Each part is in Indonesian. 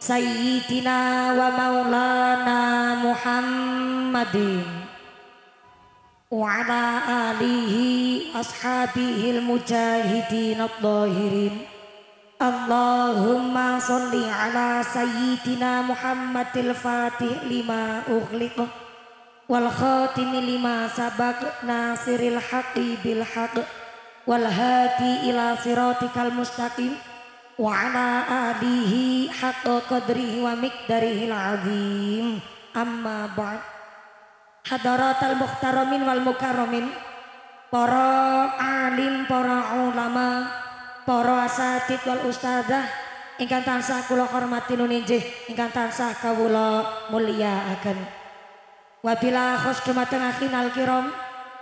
Sayyidina wa maulana Muhammadin Wa ala alihi ashabihi al-mujahidin al-dahirin Allahumma salli ala sayyidina Muhammadil fatih lima ukhliq Wal khatimi lima sabak nasiril haqi bil haq Wal hati ila siratikal mustaqim وعلى آله حق قدره ومقدره العظيم أما بعد حضرات wal والمكرمين para alim, para ulama, para asatid wal ustadzah ingkang tansah kula hormati nuninjih ingkang tansah kawula akan Wabila khos dumateng akhinal kiram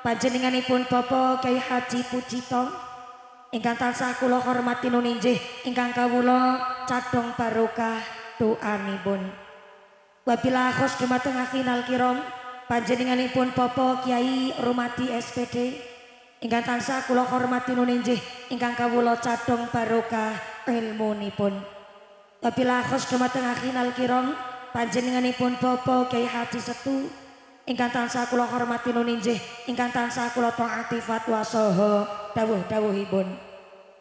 panjenenganipun Bapak Kyai Haji Pucito ingkang tansah kula hormati nuninjih ingkang kawula cadhong barokah doanipun wabila khos dumateng akhinal kiram panjenenganipun Bapak Kiai Rumadi SPD ingkang tansah kula hormati nuninjih ingkang kawula cadhong barokah ilmunipun wabila khos dumateng akhinal kiram panjenenganipun Bapak Kiai Haji Setu ingkang tansah kula hormati nuninjih ingkang tansah kula taati fatwa saha dawuh-dawuhipun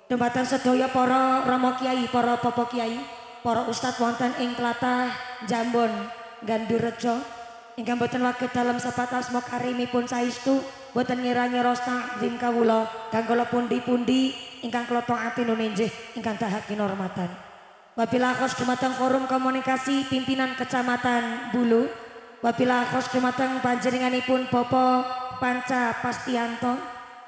dumateng sedaya para rama kiai para bapak kiai para ustadz wonten ing tlatah Jambon Gandurejo ingkang boten waget dalam sapatas asma karimipun saestu boten ngirangi rasa takzim kawula kang kula pundi-pundi ingkang kula taati nuninjih ingkang dahak kinormatan Wabilah khos dumateng forum komunikasi pimpinan kecamatan Bulu Wabila khos dumateng panjenenganipun Popo Panca Pastianto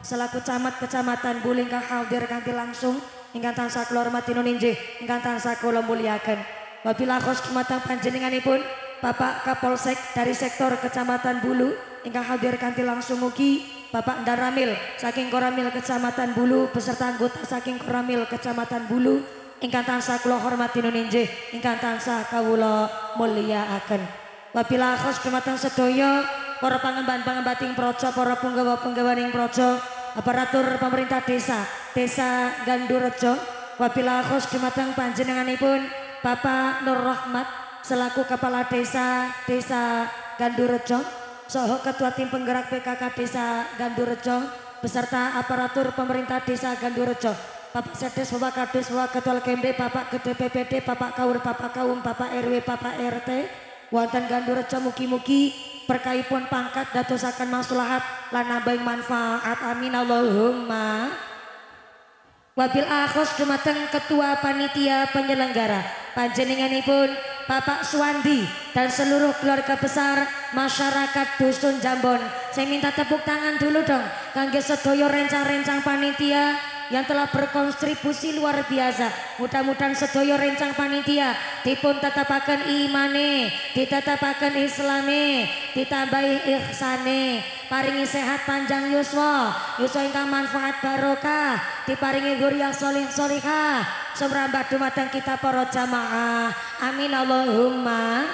selaku camat Kecamatan Bulingkah hadir ganti langsung ingkang tansah kula hormati nuninjih ingkang tansah kula mulyakaken. Wabila khos Kematang panjenenganipun Bapak Kapolsek dari sektor Kecamatan Bulu ingkang hadir ganti langsung mugi Bapak Daramil saking Koramil Kecamatan Bulu beserta anggota saking Koramil Kecamatan Bulu ingkang tansah kula hormati nuninjih ingkang tansah kawula mulyakaken Wabila akhos dumateng sedoyo para pengembang pangembat projo, para penggawa penggawa projo, aparatur pemerintah desa, desa Gandurejo. Wabila akhos panjenengan panjenenganipun Bapak Nur Rahmat selaku kepala desa Desa Gandurejo, soho ketua tim penggerak PKK Desa Gandurejo beserta aparatur pemerintah Desa Gandurejo Bapak Sedes, Bapak Kades, Bapak Ketua Kembe, Bapak Ketua PPD, Bapak Kaur, Bapak Kaum, Bapak RW, Bapak RT, wonten gandur cemuki-muki perkaipun pangkat datosakan masulahat lana baik manfaat amin Allahumma wabil akhos dumateng ketua panitia penyelenggara panjenenganipun Bapak Suwandi dan seluruh keluarga besar masyarakat Dusun Jambon. Saya minta tepuk tangan dulu dong. Kangge sedoyo rencang-rencang panitia yang telah berkontribusi luar biasa. Mudah-mudahan sedoyo rencang panitia dipun tetapakan imane, ditetapakan islame, ditambahi ihsane, paringi sehat panjang yuswa, yuswa ingkang manfaat barokah, diparingi yang solih soliha, sumrambah dumateng kita para jamaah. Amin Allahumma.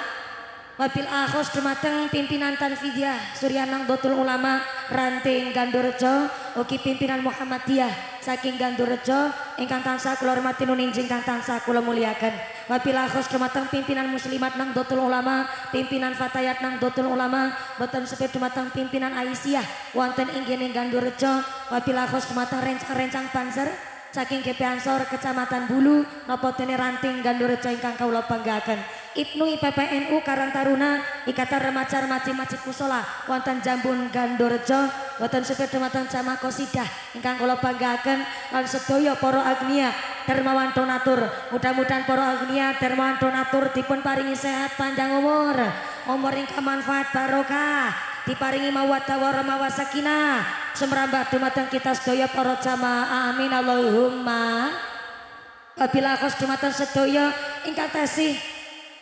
Wabil akhus dumateng pimpinan Tanfidiyah Suryanang Dotul Ulama Ranting Gandorjo oki pimpinan Muhammadiyah saking Gandurejo ingkang tansah kula hormati nuninjing kang tansah kula muliakan wabillahi khos kemateng pimpinan muslimat nang dotul ulama pimpinan fatayat nang dotul ulama boten sepet dumateng pimpinan Aisyah wonten ing kene Gandurejo wabillahi khus kemateng rencang-rencang panzer saking GP Ansor Kecamatan Bulu napa dene ranting Gandurejo ingkang kula banggaken Ibnu IPPNU Karang Taruna Ikatan Remaja remaja Masjid Musola wonten Jambun Gandorejo wonten supir Dematan cama Kosidah ingkang kula banggaaken lan sedaya poro agnia dermawan donatur mudah-mudahan poro agnia dermawan donatur dipun paringi sehat panjang umur umur ingkang manfaat barokah diparingi mawaddah warahmah sakinah Semerambah Dematan kita setoyo poro cama amin Allahumma Bila kos dumateng Sedoyo ingkang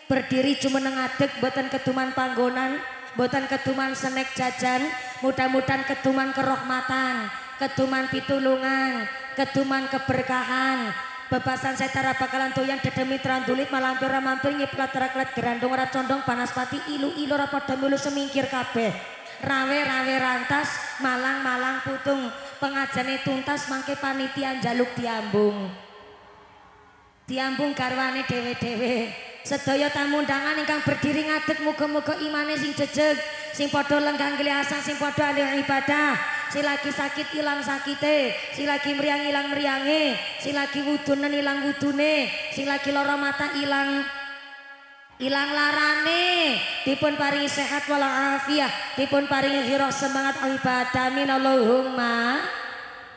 berdiri cuma nengadek buatan ketuman panggonan buatan ketuman senek jajan mudah-mudahan ketuman kerohmatan ketuman pitulungan ketuman keberkahan bebasan saya setara bakalan yang dedemi terandulit pura mampir nyiplat teraklet gerandung ora condong panas pati ilu ilu rapat mulu semingkir kabeh rawe rawe rantas malang malang putung pengajane tuntas mangke panitian jaluk diambung diambung karwane dewe-dewe sedaya tamu undangan ingkang berdiri ngadeg muga-muga imane sing jejeg sing padha lenggang kliasa sing padha alih ibadah sing lagi sakit ilang sakite sing lagi mriyang ilang mriyange sing lagi wudunen ilang wudune sing lagi lara mata ilang ilang larane dipun paringi sehat walafiat dipun paringi hiro semangat ibadah minallahumma amin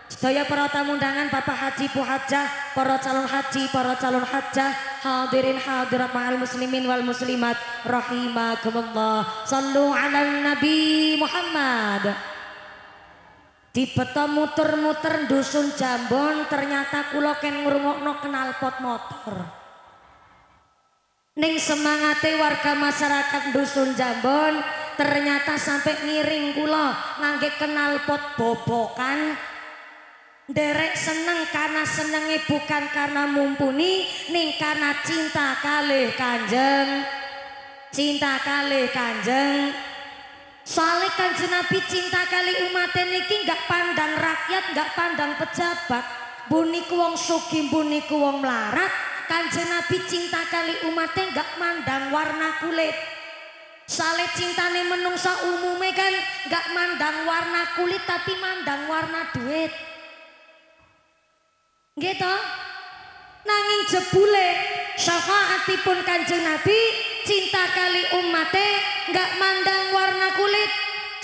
Sedaya para tamu undangan Bapak Haji Puhajah, para calon haji, para calon hajah, hadirin hadirat ma'al muslimin wal muslimat rahimakumullah. Sallu ala Nabi Muhammad. Di peta muter-muter dusun Jambon ternyata kula ken ngrungokno kenal pot motor. Ning semangate warga masyarakat dusun Jambon ternyata sampai ngiring kula ngangge kenal pot bobokan Derek seneng karena senenge bukan karena mumpuni ning karena cinta kali Kanjeng. Cinta kali Kanjeng. Soalnya kanjeng Nabi cinta kali umat niki nggak pandang rakyat, nggak pandang pejabat. Buniku wong sugih, buniku wong melarat. Kanjeng Nabi cinta kali umatnya nggak mandang warna kulit. Sale cintane menungsa umume kan nggak mandang warna kulit tapi mandang warna duit. Gitu, Nanging jebule syafaatipun Kanjeng Nabi cinta kali umate nggak mandang warna kulit.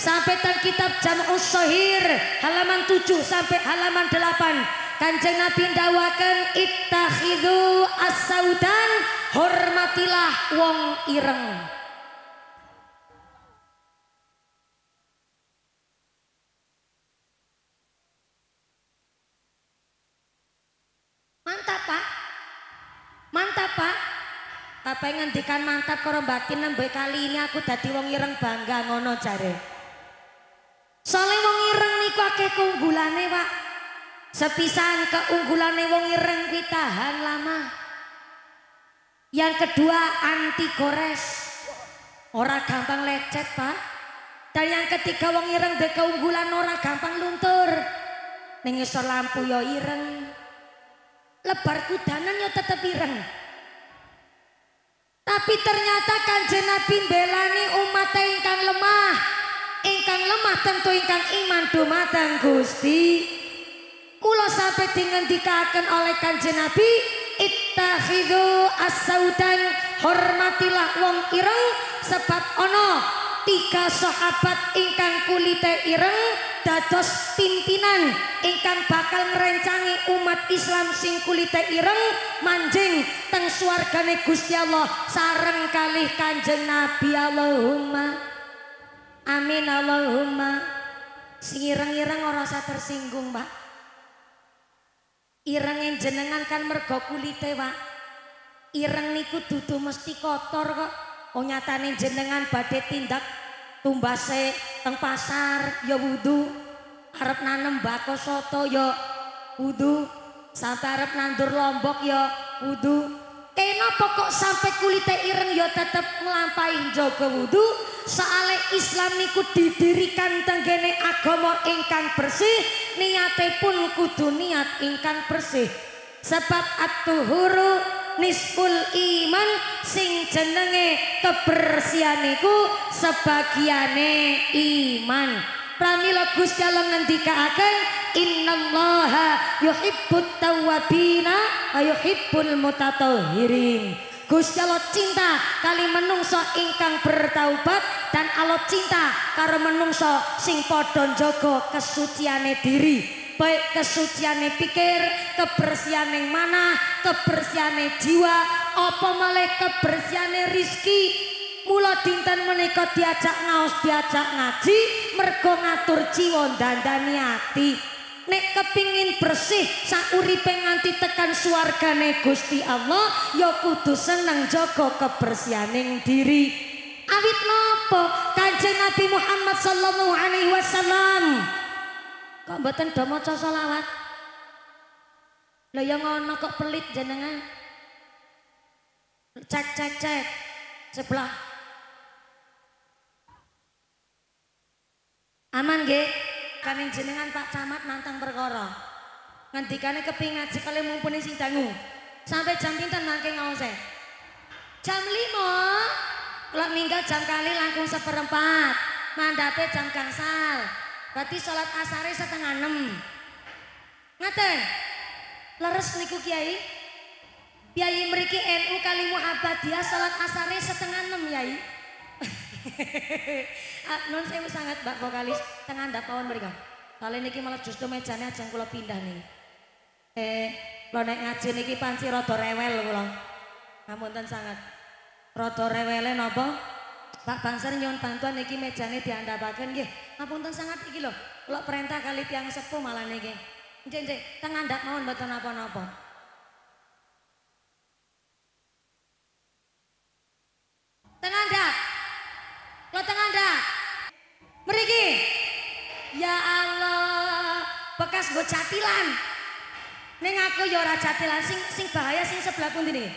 Sampai tang kitab usohir, halaman 7 sampai halaman 8. Kanjeng Nabi ndawakan ittahidu asa'udan, hormatilah wong ireng. Bapak ngendikan mantap karo batin nembe kali ini aku dadi wong ireng bangga ngono jare. Soale wong ireng niku akeh keunggulane, Pak. Sepisan keunggulane wong ireng kuwi tahan lama. Yang kedua anti gores. Ora gampang lecet, Pak. Dan yang ketiga wong ireng duwe keunggulan ora gampang luntur. Ning lampu ya ireng. Lebar kudanan ya tetep ireng. Tapi ternyata kanjeng Nabi belani umat ingkang lemah. Ingkang lemah tentu ingkang iman dumateng Gusti. Mula sampai dingendikaken oleh kanjeng Nabi ittakhidhu as-saudan hormatilah wong ireng sebab ono tiga sahabat ingkang kulite ireng dados pimpinan ingkang bakal ngrencangi umat Islam sing kulite ireng manjing teng swargane Gusti Allah sareng kalih Kanjeng Nabi Allahumma amin Allahumma sing ireng-ireng ora usah tersinggung Pak ireng yang jenengan kan mergo kulite Pak ireng niku dudu mesti kotor kok oh nyatane jenengan badhe tindak tumbase teng pasar ya wudu arep nanem bako soto yo wudu sampai arep nandur lombok yo wudu kena pokok sampai kulit ireng yo tetep ngelampai jogo wudu soale islam niku didirikan tenggene agama ingkang bersih niate pun kudu niat ingkang bersih sebab atuhuru nisful iman sing jenenge kebersihan niku sebagiane iman pramila Gusti Allah ngendikake innallaha yuhibbut tawwabina wa yuhibbul mutatahhirin Gusti Allah cinta kali menungso ingkang bertaubat dan Allah cinta karo menungso sing padha jaga kesuciane diri baik kesuciane pikir, kebersihane manah, kebersihane jiwa, apa malah kebersihane rizki, mula dinten menika diajak ngaos diajak ngaji mergo ngatur jiwa dandani ati nek kepingin bersih sauripe nganti tekan suargane Gusti Allah ya kudu seneng jaga kebersihaning diri awit Nopo, Kanjeng Nabi Muhammad sallallahu alaihi wasallam kok mboten do maca selawat lha ya ngono kok pelit jenengan cek cek cek sebelah Aman nggih? Kaning jenengan Pak Camat nantang perkara. Ngendikane kepingat sekali mumpuni sidangu. Sampai jam pinten mangke ngawse? Jam 5. Kalau minggat jam kali langkung seperempat. Mandate jam gangsal. Berarti sholat asare setengah enam. Ngaten? Leres niku Kiai? Kiai mriki NU kali muhabbat dia sholat asare setengah enam Kiai. Ah, non saya sangat Mbak vokalis tenganda tahun mereka. Kali niki malah justru mejanya ajeng kula pindah nih. Eh, lo naik ngaji niki panci rada rewel Namun ah, Ngapunten sangat. Rada rewele nopo Pak Banser nyuwun bantuan niki mejane gih. Namun Ngapunten sangat iki lo Kula perintah kali tiang sepuh malah niki. Njek tengah ndak mau mboten napa-napa. Tengah ndak? Lo tengah anda Meriki Ya Allah Bekas gue catilan Neng aku yora jatilan, sing, sing bahaya sing sebelah pun Engga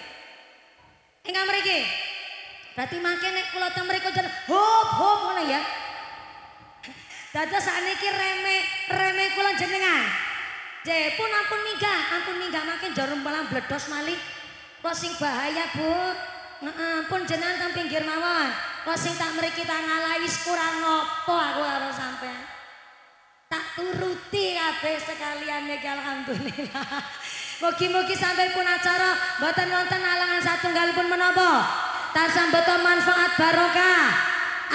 Enggak meriki Berarti makin nek kulo teng mereka jalan Hop hop mana ya Dada saat ini reme Reme kulo jenengan Je pun ampun mingga Ampun mingga makin jorong pelan bledos malik Kok sing bahaya bu Ampun jenengan teng pinggir mawon Kok sing tak mriki tak ngalahi kurang apa aku karo sampean. Tak turuti kabeh sekalian niki ya, alhamdulillah. Mugi-mugi sampai pun acara mboten wonten alangan satunggal pun menapa. Tansah beto manfaat barokah.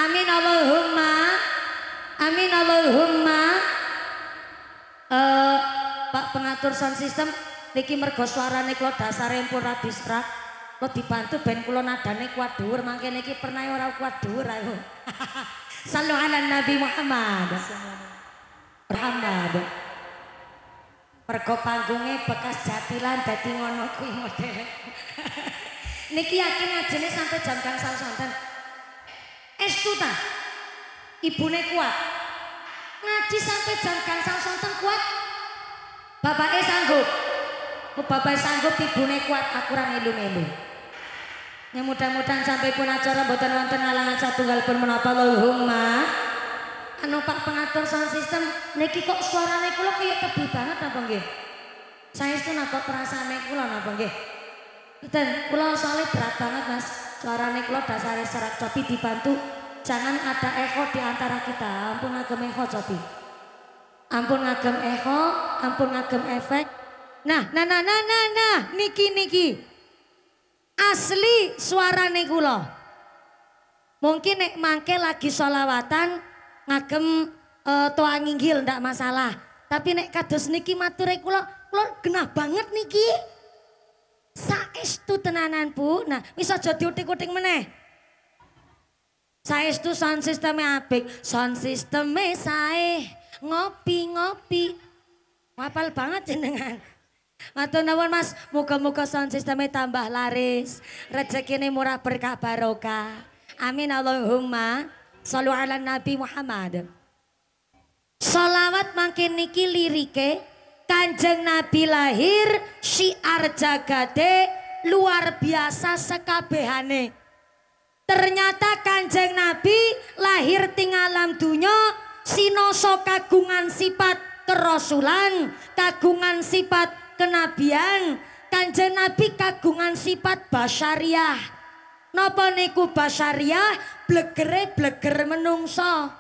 Amin Allahumma. Amin Allahumma. Uh, Pak pengatur sound system niki mergo suarane kula dasare pun ra distrak. Lo dibantu ben kula nadane kuat dhuwur, mangkene iki pernah ora kuat dhuwur ayo Sallu ala Nabi Muhammad. Muhammad. Mergo panggungnya bekas jatilan dadi ngono kuwi model. Niki yakin ajene sampai jam sal sonten. Estu ta? Ibune kuat. Ngaji sampai jam sal-santan kuat. Bapaknya sanggup. bapak sanggup ibune kuat aku ra melu-melu. Yang mudah-mudahan sampai pun acara mboten wonten satu satunggal pun menapa Allahumma. Anu Pak pengatur sound system niki kok suarane kula kaya tebu banget apa nggih? itu napa perasaane kula napa nggih? Dan kula soalnya berat banget Mas. Suarane kula dasare serak copi dibantu jangan ada echo di antara kita. Ampun agem echo copi. Ampun agem echo, ampun agem efek. Nah, nah, nah, nah, nah, nah, niki niki asli suarane kula. Mungkin nek mangke lagi solawatan ngagem uh, toa nginggil ndak masalah. Tapi nek kados niki mature kula, kula genah banget niki. Saestu tenanan Bu. Nah, wis aja diutik-utik meneh. Saestu sound sisteme apik, sound sisteme sae ngopi-ngopi. Wapal banget jenengan. Matur nuwun Mas, muga-muga sound system tambah laris, rezekine murah berkah barokah. Amin Allahumma. sholli ala Nabi Muhammad. Solawat makin niki lirike Kanjeng Nabi lahir syiar jagade luar biasa sekabehane. Ternyata Kanjeng Nabi lahir ting alam dunya sinoso kagungan sifat kerosulan, kagungan sifat kenabian Kanjeng Nabi kagungan sifat basyariah. Napa niku basyariah blegere bleger menungso.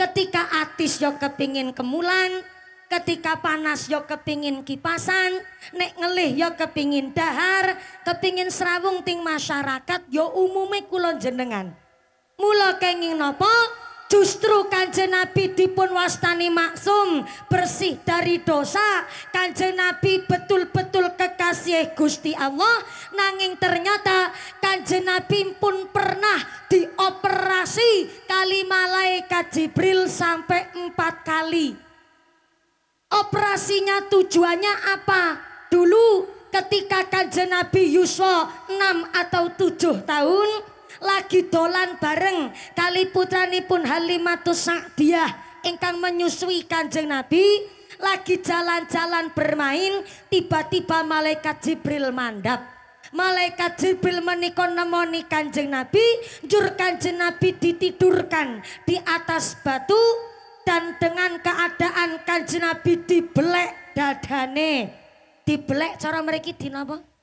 Ketika atis yo kepingin kemulan, ketika panas yo kepingin kipasan, nek ngelih yo kepingin dahar, kepingin serawung ting masyarakat yo umume kula jenengan. Mula kenging napa? Justru kanjeng Nabi dipun wastani maksum bersih dari dosa. Kanjeng Nabi betul-betul kekasih Gusti Allah. Nanging ternyata kanjeng Nabi pun pernah dioperasi kali malaikat Jibril sampai empat kali. Operasinya tujuannya apa? Dulu ketika kanjeng Nabi Yusuf 6 atau tujuh tahun lagi dolan bareng kali putranipun Halimatus Sa'diyah ingkang menyusui Kanjeng Nabi lagi jalan-jalan bermain tiba-tiba malaikat Jibril mandap malaikat Jibril menika nemoni Kanjeng Nabi jur Kanjeng Nabi ditidurkan di atas batu dan dengan keadaan Kanjeng Nabi dibelek dadane dibelek cara mereka dinapa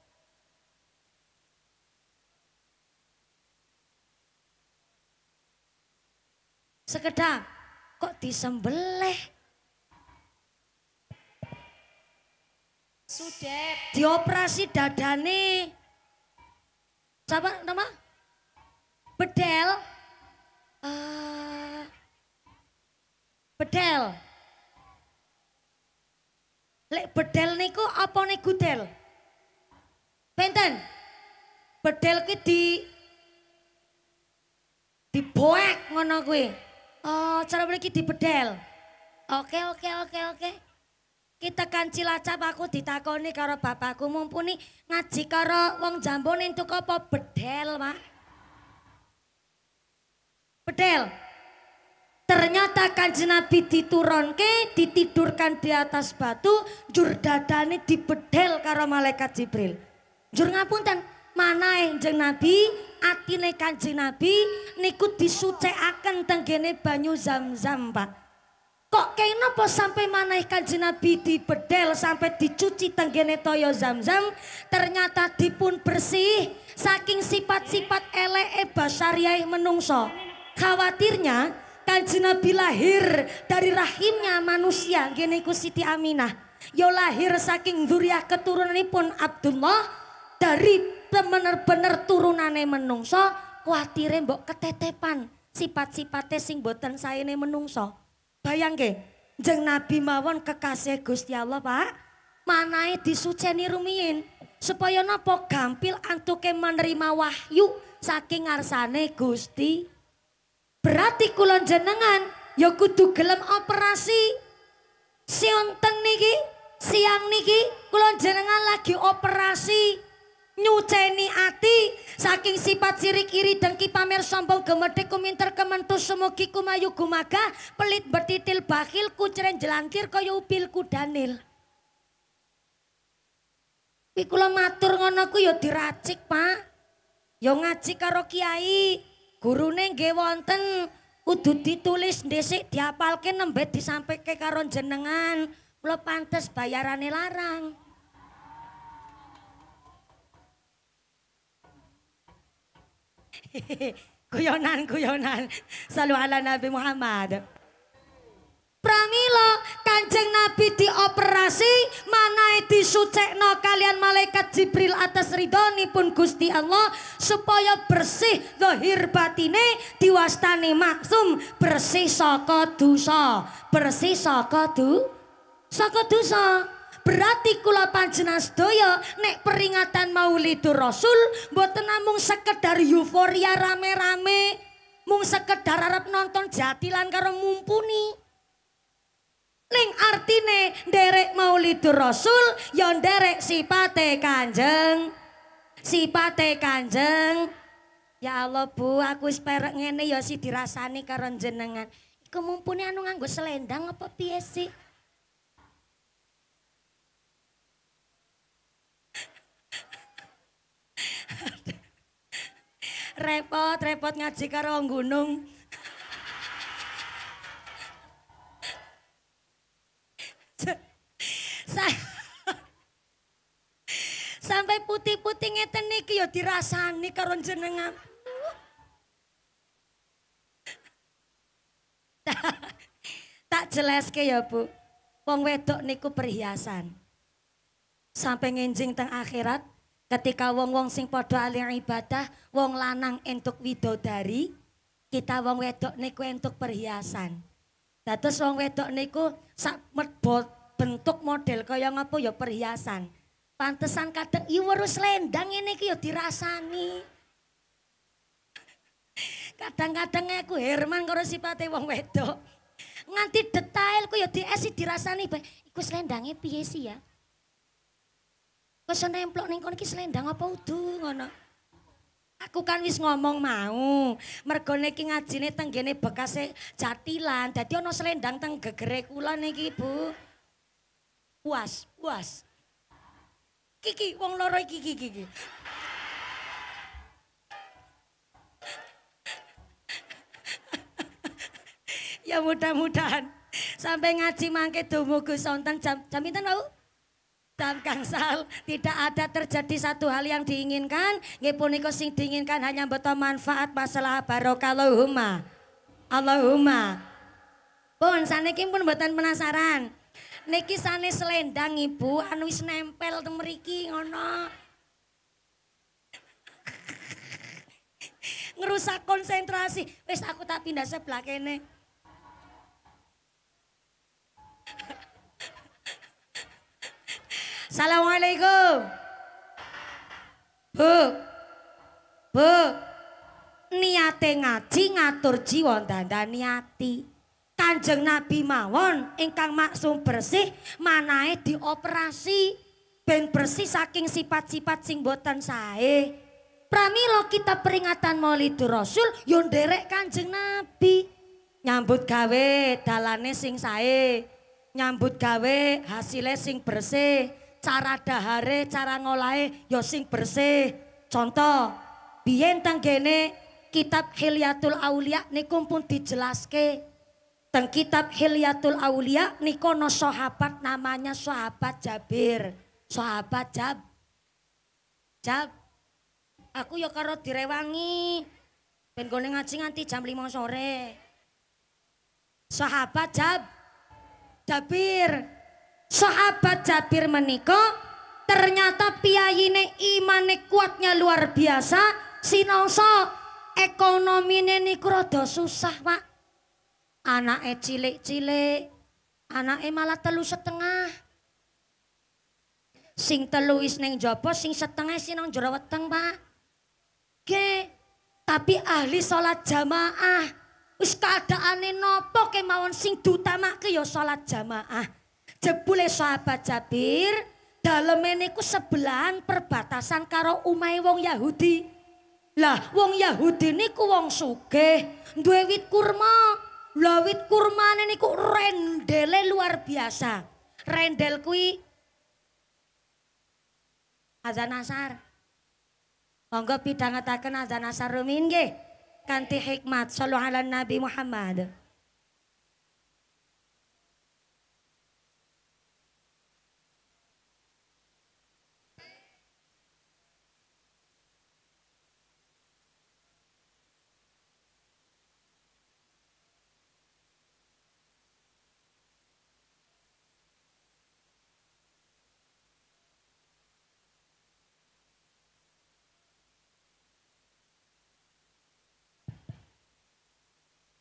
sekedar kok disembelih? sudah Dioperasi dadane. Siapa nama? Bedel. Uh, bedel. Lek bedel niku apa nih gudel? Benten. Bedel ki di di boek ngono kuwi. Oh, cara di bedel. Oke, oke, oke, oke. Kita kan Cilacap aku ditakoni karo bapakku mumpuni ngaji karo wong jambon itu apa bedel, mah. Bedel. Ternyata kan Nabi diturunke, ditidurkan di atas batu, jur di dibedel karo malaikat Jibril. Jur ngapunten, mana yang Nabi atine Kanjeng Nabi niku disucikaken tenggene banyu Zam-zam, Pak. Kok kenapa sampai maneh Kanjeng Nabi dibedel sampai dicuci tenggene toyo Zam-zam ternyata dipun bersih saking sifat-sifat eleke basariyae menungso. Khawatirnya Kanjeng Nabi lahir dari rahimnya manusia ngene iku Siti Aminah. Ya lahir saking zuriat keturunanipun Abdullah dari bener-bener turunane menungso, kuatire mbok ketetepan sifat sipate sing boten saene menungso. Bayangke, jeng Nabi mawon kekasih Gusti Allah, Pak, manae disuceni rumiyin supaya napa gampil antuke menerima wahyu saking ngarsane Gusti. Berarti kulon jenengan ya kudu gelem operasi. Sionten niki, siang niki kulon jenengan lagi operasi nyuceni ati saking sifat sirik iri dengki pamer sombong gemedik kuminter kementus semugi kumayu kumaka pelit bertitil bakhil kuceren jelantir kaya upil kudanil Kuwi matur ngono ku ya diracik, Pak. Ya ngaji karo kiai. Gurune nggih wonten kudu ditulis dhisik diapalke nembe disampaike karo jenengan. Kula pantes bayarane larang. Kuyonan, kuyonan, selalu ala Nabi Muhammad. Pramilo, kanjeng Nabi dioperasi manai disucekno kalian malaikat Jibril atas Ridoni pun Gusti Allah supaya bersih zahir batine diwastani maksum bersih saka dosa bersih saka du saka dosa berarti kula panjenengan doyo nek peringatan Maulidur Rasul mboten namung sekedar euforia rame-rame mung sekedar arep nonton jatilan karo mumpuni Ning artine nderek Maulidur Rasul ya nderek sipate Kanjeng. Sipate Kanjeng. Ya Allah Bu, aku wis perek ngene ya si dirasani karo jenengan. kemumpuni anu nganggo selendang apa piye sih? Repot-repot ngaji karo gunung. Sampai putih-putih ngeten niki ya dirasani karo jenengan. tak jelas ke ya Bu. Wong wedok niku perhiasan. Sampai nginjing teng akhirat Ketika wong-wong sing padha alir ibadah, wong lanang entuk widodari, kita wong wedok niku entuk perhiasan. Dados wong wedok niku sak bentuk model kaya ngapa ya perhiasan. Pantesan kadang iwerus iya, lendang ini ya dirasani. Kadang-kadang aku Herman karo sipate wong wedok. Nganti detail ku ya di esi dirasani, "Iku selendangnya piye sih ya?" Wis nemplok ning kono iki selendang apa udu ngono. Aku kan wis ngomong mau, mergone iki ngajine tenggene bekase jatilan, dadi ana selendang teng gegere kula niki, Bu. Puas, puas. Kiki wong loro iki Kiki. iki. ya mudah-mudahan sampai ngaji mangke dumugu sonten jam jam pinten, Pak? dan Kang Sal tidak ada terjadi satu hal yang diinginkan nggih punika sing diinginkan hanya betul manfaat masalah barokah Allahumma pun saniki pun mboten penasaran niki sanes selendang ibu anu wis nempel teng mriki ngono ngerusak konsentrasi wis aku tak pindah sebelah kene Assalamualaikum. Bu. Bu. Niate ngaji ngatur jiwa dandan niati. Kanjeng Nabi mawon ingkang maksum bersih manae dioperasi ben bersih saking sifat-sifat sing boten sae. Pramilo kita peringatan Maulidur Rasul yo nderek Kanjeng Nabi. Nyambut gawe dalane sing sae. nyambut gawe hasil sing bersih cara dahare, cara ngolahe yosing ya sing bersih. Contoh, biyen tanggene kitab Hilyatul Aulia niku pun dijelaske. Teng kitab Hilyatul Aulia niku no sahabat namanya sahabat Jabir. Sahabat Jab Jab Aku ya karo direwangi. Ben gone ngaji nganti jam 5 sore. Sahabat Jab Jabir sahabat Jabir meniko ternyata piyayine imane kuatnya luar biasa sinoso ekonomine niku rada susah pak e cilik-cilik anake malah telu setengah sing telu is neng jopo sing setengah sing nang jero weteng pak ge tapi ahli salat jamaah wis kaadaane nopo kemawon sing diutamake ya salat jamaah jebule sahabat Jabir dalam ini ku sebelahan perbatasan karo umai wong Yahudi. Lah wong Yahudi ini ku wong Suge duwe wit kurma. Lah wit ini ku rendele luar biasa. Rendel kui azan asar. Monggo pidhangetaken azan asar rumiyin nggih kanti hikmat sallallahu ala Nabi Muhammad.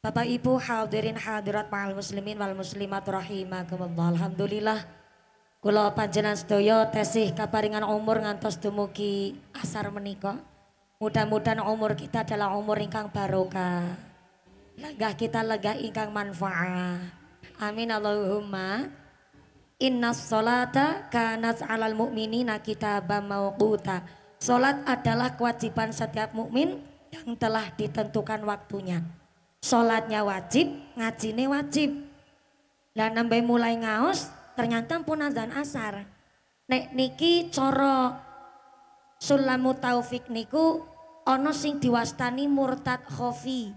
Bapak Ibu hadirin hadirat mahal muslimin wal muslimat rahimakumullah. Alhamdulillah kula panjenengan sedaya tesih kaparingan umur ngantos dumugi asar menika. Mudah-mudahan umur kita adalah umur ingkang barokah. legah kita legah ingkang manfaat. Amin Allahumma. Inna sholata kanat alal mu'minina kitabam mawquta. Sholat adalah kewajiban setiap mukmin yang telah ditentukan waktunya. Sholatnya wajib, ngajine wajib. Lah nambah mulai ngaos, ternyata pun azan asar. Nek niki coro sulamu taufik niku ono sing diwastani murtad khofi.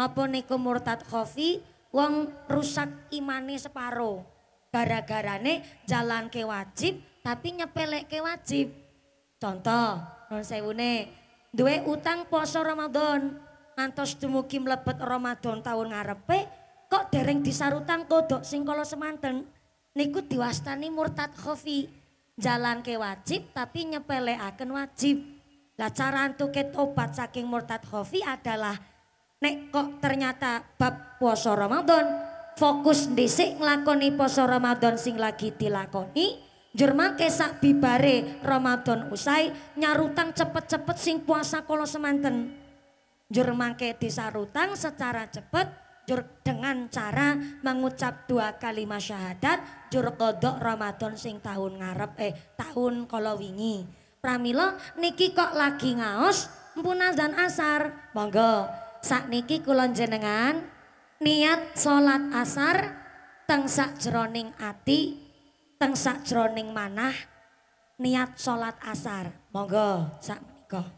nopo niku murtad khofi? Wong rusak imane separo. Gara-garane jalan ke wajib tapi nyepelek ke wajib. Contoh, non sewune, duwe utang poso Ramadan, ngantos dumugi mlebet Ramadan tahun ngarepe kok dereng disarutan kodok sing kala semanten niku diwastani murtad khofi jalan ke wajib tapi nyepeleaken wajib lah cara antuke ketobat saking murtad khofi adalah nek kok ternyata bab puasa Ramadan fokus dhisik nglakoni puasa Ramadan sing lagi dilakoni Jerman kesak bibare Ramadan usai nyarutang cepet-cepet sing puasa kala semanten jur mangke disarutan secara cepat jur dengan cara mengucap dua kalimat syahadat jur kodok Ramadan sing tahun ngarep eh tahun kalau wingi niki kok lagi ngaos mpunan dan asar monggo sak niki kulon jenengan niat sholat asar teng sak jroning ati teng sak jroning manah niat sholat asar monggo sak menikah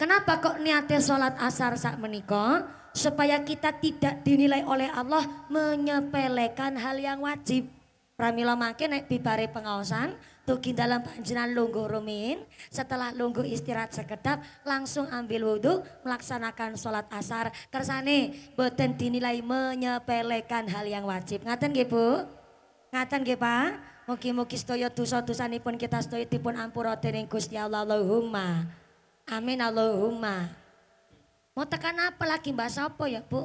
Kenapa kok niatnya sholat asar saat menikah? Supaya kita tidak dinilai oleh Allah menyepelekan hal yang wajib. Pramila makin naik bibare pengawasan, tugi dalam panjenan lunggu rumin. Setelah lunggu istirahat sekedap, langsung ambil wudhu, melaksanakan sholat asar. Kersane, boten dinilai menyepelekan hal yang wajib. Ngaten gak Bu? Ngaten gak Pak? Mugi-mugi sedaya dosa pun kita sedaya dipun ampura dening Gusti Allah Allahumma. Amin Allahumma. Mau tekan apa lagi mbak Sopo ya bu?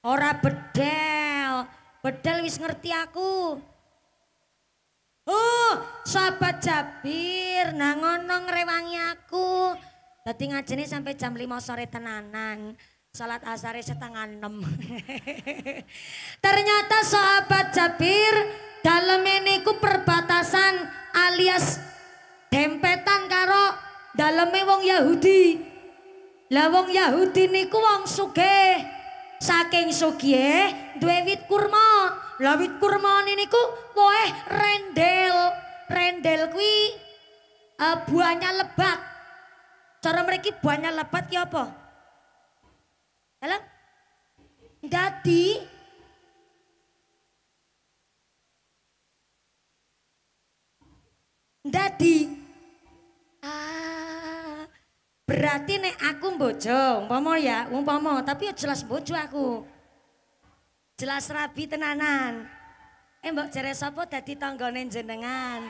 Ora bedel, bedel wis ngerti aku. Oh, sahabat Jabir, nangono ngrewangi aku. Dadi ngajeni sampai jam 5 sore tenanan. Salat asare setengah 6. Ternyata sahabat Jabir dalam ini ku perbatasan alias dempetan karo daleme wong Yahudi. Lah wong Yahudi niku wong sugih. Saking sugih duwe wit kurma. Lah wit niku wohe rendel. Rendel kuwi uh, buahnya lebat. Cara mereka buahnya lebat ki apa? Halo? Dadi Dadi Ah, berarti nek aku bojo, umpama ya, umpama, tapi ya jelas bojo aku. Jelas rabi tenanan. Eh mbok jere sapa dadi tanggane jenengan?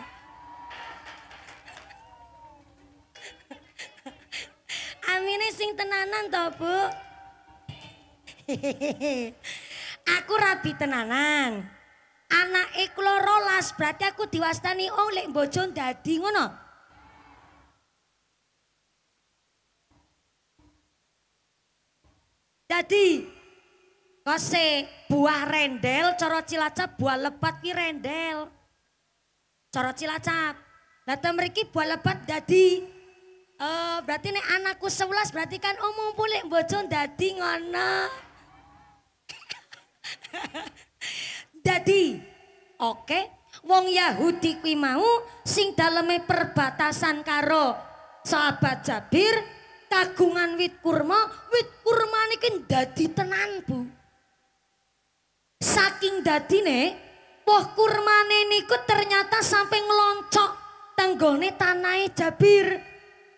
Amine sing tenanan to, Bu? aku rabi tenanan. Anake rolas, berarti aku diwastani oleh lek bojo dadi ngono. Dadi kose buah rendel coro Cilacap buah lebat ki rendel. coro Cilacap. Lah meriki buah lebat dadi uh, berarti nih anakku 11 berarti kan omong pulih bocon dadi ngono. dadi oke okay. wong Yahudi kui mau sing daleme perbatasan karo sahabat Jabir kagungan wit kurma, wit kurma niki dadi tenan, Bu. Saking dadine, woh kurmane niku ternyata sampai ngeloncok tenggone tanai Jabir.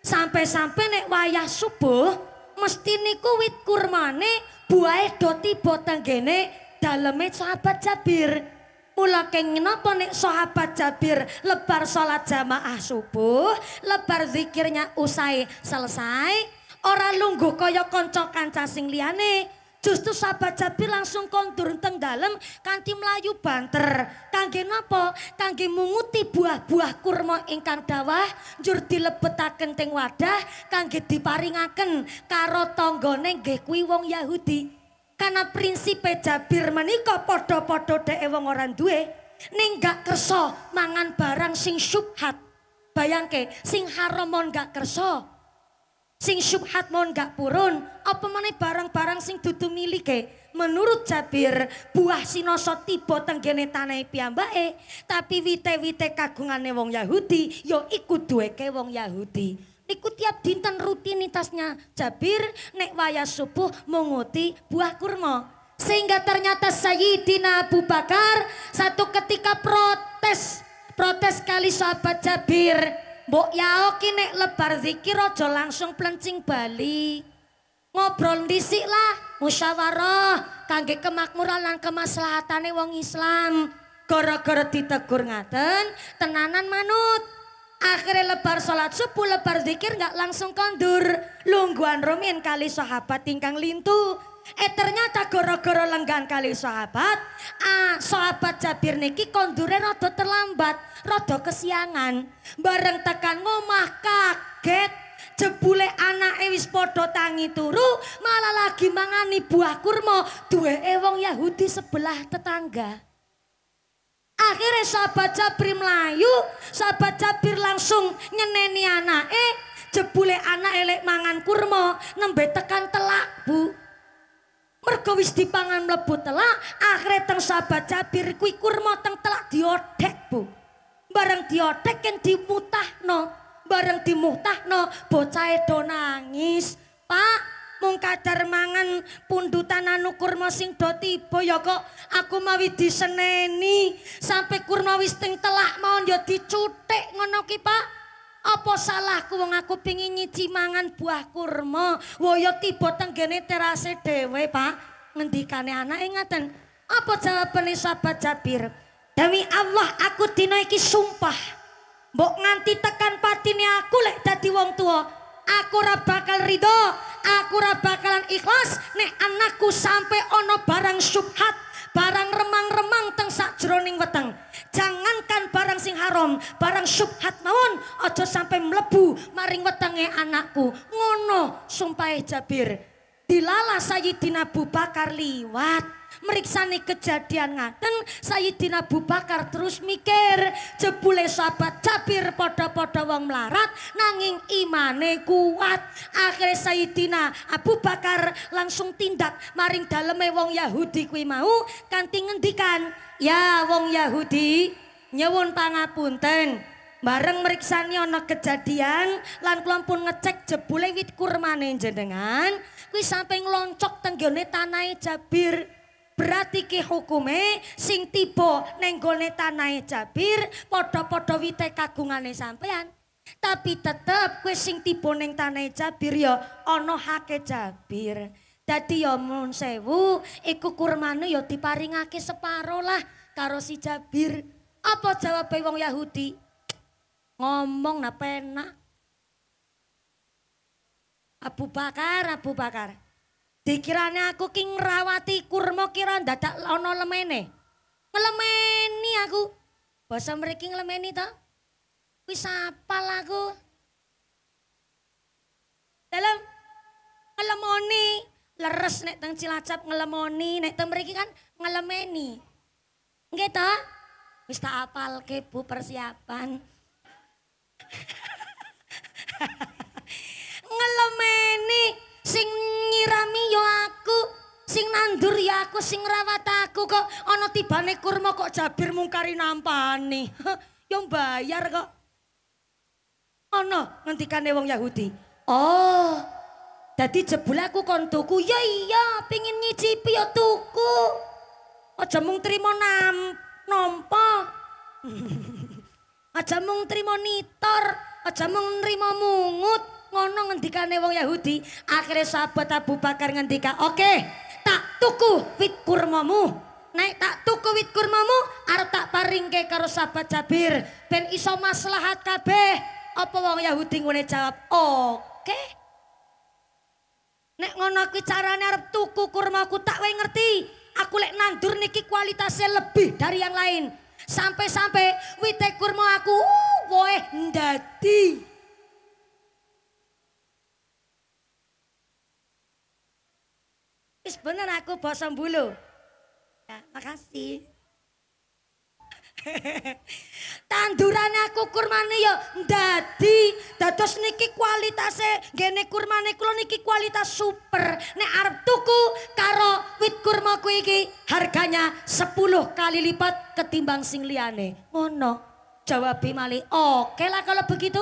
Sampai-sampai nek wayah subuh, mesti niku wit kurmane buahe doti tiba tenggene daleme sahabat Jabir. Mula kenging napa nek sahabat Jabir lebar salat jamaah subuh, lebar zikirnya usai selesai, ora lungguh kaya kanca kanca sing liyane. Justru sahabat Jabir langsung kondur teng dalem kanthi melayu banter. Kangge napa? Kangge munguti buah-buah kurma ingkang dawah njur dilebetaken teng wadah kangge diparingaken karo tanggane nggih kuwi wong Yahudi. Karena prinsipe Jabir menika podo-podo dee wong orang duwe, ning gak kerso mangan barang sing syubhat. Bayangke, sing haram mon gak kerso Sing syubhat mon gak purun, apa mana barang-barang sing dudu milike menurut Jabir buah sinoso tiba tenggene tanah piyambake tapi wite-wite kagungane wong Yahudi ya iku ke wong Yahudi Niku tiap dinten rutinitasnya Jabir nek waya subuh menguti buah kurma. Sehingga ternyata Sayyidina Abu Bakar satu ketika protes. Protes kali sahabat Jabir. Mbok Yao nek lebar zikir aja langsung pelencing bali. Ngobrol disik lah, musyawarah kangge kemakmuran lan kemaslahatane wong Islam. Gara-gara ditegur ngaten, tenanan manut. Akhirnya lebar sholat subuh, lebar zikir nggak langsung kondur. Lungguan rumin kali sahabat tingkang lintu. Eh ternyata goro-goro lenggan kali sahabat. Ah, sahabat Jabir niki kondure rodo terlambat, Rodo kesiangan. Bareng tekan ngomah kaget. Jebule anak ewis podo tangi turu, malah lagi mangani buah kurma. Dua ewong Yahudi sebelah tetangga. Akhirnya sahabat Jabir Melayu, sahabat Jabir langsung nyeneni anak eh jebule anak elek mangan kurma nembe tekan telak bu. Mergo wis dipangan mlebu telak, akhirnya teng sahabat Jabir kuwi kurma teng telak diodek bu. Bareng diodek yang dimutahno, bareng dimutahno bocah itu nangis. Pak, mung kadar mangan pundutan anu kurma sing do tiba ya kok aku mawi diseneni sampai kurma wis teng telak mau ya dicutik ngono ki Pak apa salahku wong aku pengin mangan buah kurma waya tiba tenggene terase dhewe Pak ngendikane anake ngaten apa jawabane sahabat Jabir Demi Allah aku dina iki sumpah Mbok nganti tekan patine aku lek dadi wong tua, aku ora bakal ridho aku ora bakalan ikhlas nek anakku sampai ono barang syubhat barang remang-remang teng sak weteng jangankan barang sing haram barang syubhat mawon aja sampai mlebu maring wetenge anakku ngono sumpahe Jabir dilala Sayyidina Abu Bakar liwat meriksani kejadian ngaten Sayyidina Abu Bakar terus mikir jebule sahabat Jabir pada pada wong melarat nanging imane kuat akhirnya Sayyidina Abu Bakar langsung tindak maring daleme wong Yahudi kui mau kanthi ngendikan ya wong Yahudi nyewon pangapunten bareng meriksani ana kejadian lan pun ngecek jebule wit kurmane jenengan kui sampai ngloncok tenggone tanai Jabir Berarti ki hukume sing tiba neng gone tanahe Jabir padha-padha wite kagungane sampean. Tapi tetep kowe sing tiba neng tanahe Jabir ya ana hake Jabir. Dadi ya mun sewu iku kurmane ya diparingake separo lah karo si Jabir. Apa jawabe wong Yahudi? Ngomong na pena Abu Bakar, Abu Bakar. Dikirane aku ki ngrawati kurma kira dadak ana lemene. Ngelemeni aku. Basa mriki ngelemeni to? Wis apal aku. Dalam ngelemoni leres nek teng Cilacap ngelemoni, nek teng mriki kan ngelemeni. Nggih to? Wis tak apalke Bu persiapan. ngelemeni Sing nyirami yo aku, sing nandur ya aku, sing rawat aku kok ana tibane kurma kok Jabir mungkari nampani. yo bayar kok. ono ngendikane wong Yahudi. Oh, jadi jebul aku kon tuku. Ya iya, pingin nyicipi yo ya tuku. Aja mung terima nam nampa. Aja mung terima nitor, aja mung terima mungut ngono ngendikane wong Yahudi akhirnya sahabat Abu Bakar ngendika oke tak tuku wit kurmamu naik tak tuku wit kurmamu arep tak paringke karo sahabat Jabir ben iso maslahat kabeh apa wong Yahudi ngene jawab oke nek ngono kuwi carane arep tuku kurmaku tak wae ngerti aku lek nandur niki kualitasnya lebih dari yang lain sampai-sampai wite kurma aku uh, woe ndadi wis bener aku bosom bulu. Ya, makasih. Tanduran aku kurmane ya dadi dados niki kualitase gene kurmane kula niki kualitas super. Nek arep tuku karo wit kurma ku iki harganya 10 kali lipat ketimbang sing liyane. Ngono. Jawab Bimali, "Oke lah kalau begitu.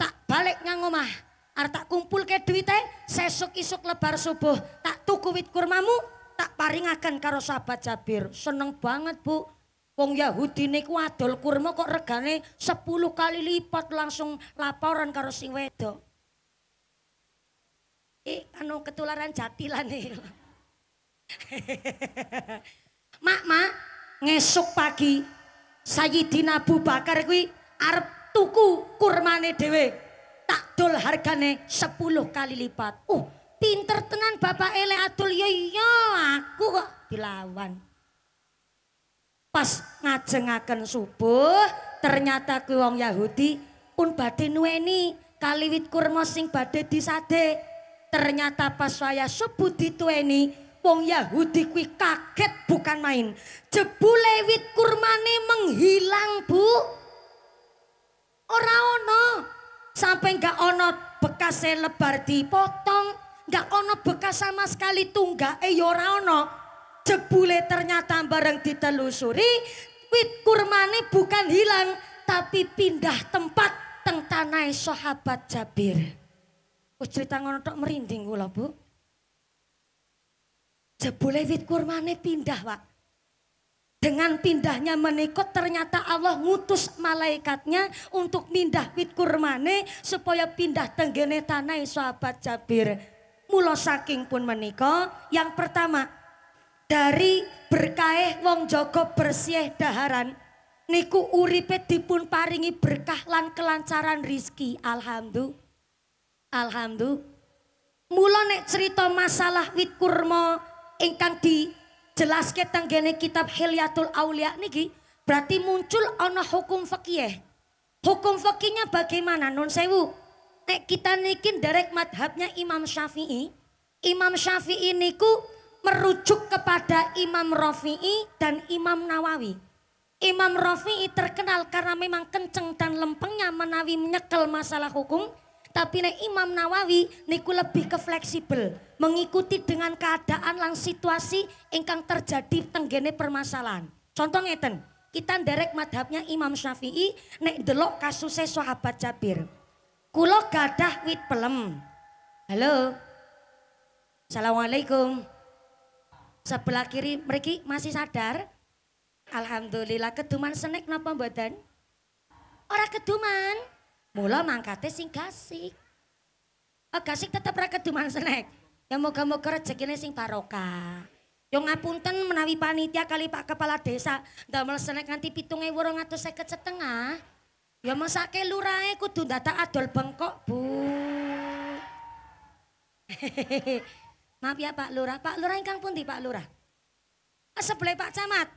Tak balik nang omah." Arep tak ke duwite sesuk-isuk lebar subuh, tak tuku wit kurmamu, tak paringaken karo sahabat Jabir. Seneng banget, Bu. Wong Yahudi niku adol kurma kok regane 10 kali lipat langsung laporan karo sing wedok. Eh, anu ketularan jatilan nih. mak, mak, ngesuk pagi Sayyidina Abu Bakar kuwi arep tuku kurmane dhewe tak dol hargane 10 kali lipat. Uh, pinter tenan Bapak Ele Adul yo iya, yo. Iya, aku kok dilawan. Pas ngajengaken subuh, ternyata kuwi wong Yahudi pun badhe nuweni kaliwit kurma sing badhe disade. Ternyata pas saya subuh dituweni, wong Yahudi kuwi kaget bukan main. Jebule wit kurmane menghilang, Bu. Ora ono sampai nggak ono bekas lebar dipotong, nggak ono bekas sama sekali tunggak eh ya ora ono. Jebule ternyata bareng ditelusuri, wit kurmane bukan hilang tapi pindah tempat teng tanai sahabat Jabir. Kok cerita ngono tok merinding gula Bu. Jebule wit kurmane pindah, Pak. Dengan pindahnya menikut ternyata Allah ngutus malaikatnya untuk pindah wit kurmane supaya pindah tenggene tanah sahabat Jabir. Mula saking pun menika yang pertama dari berkaeh wong Joko bersih daharan niku uripe dipun paringi berkah lan kelancaran rizki alhamdulillah alhamdulillah mula nek cerita masalah wit kurma ingkang di jelas ketang gene kitab Hilyatul Aulia niki berarti muncul ana hukum fikih. Hukum fakinya bagaimana? Non sewu. Nek kita nikin derek madhabnya Imam Syafi'i. Imam Syafi'i niku merujuk kepada Imam Rafi'i dan Imam Nawawi. Imam Rafi'i terkenal karena memang kenceng dan lempengnya menawi menyekel masalah hukum tapi nek Imam Nawawi niku lebih ke fleksibel, mengikuti dengan keadaan lang situasi ingkang terjadi tenggene permasalahan. Contoh ngeten, kita nderek madhabnya Imam Syafi'i nek delok kasusnya sahabat Jabir. Kulo gadah wit pelem. Halo. Assalamualaikum. Sebelah kiri mereka masih sadar. Alhamdulillah keduman senek napa badan orang keduman. Mula mangkate sing gasik. Oh, gasik tetep ra keduman Yang Ya moga-moga rezekine sing barokah. Yo ya, ngapunten menawi panitia kali Pak Kepala Desa ndamel senek nganti 7250 setengah. Ya mesake lurahe kudu data adol bengkok, Bu. Maaf ya Pak Lurah. Pak Lurah ingkang pundi Pak Lurah? Ah, sebelah Pak Camat.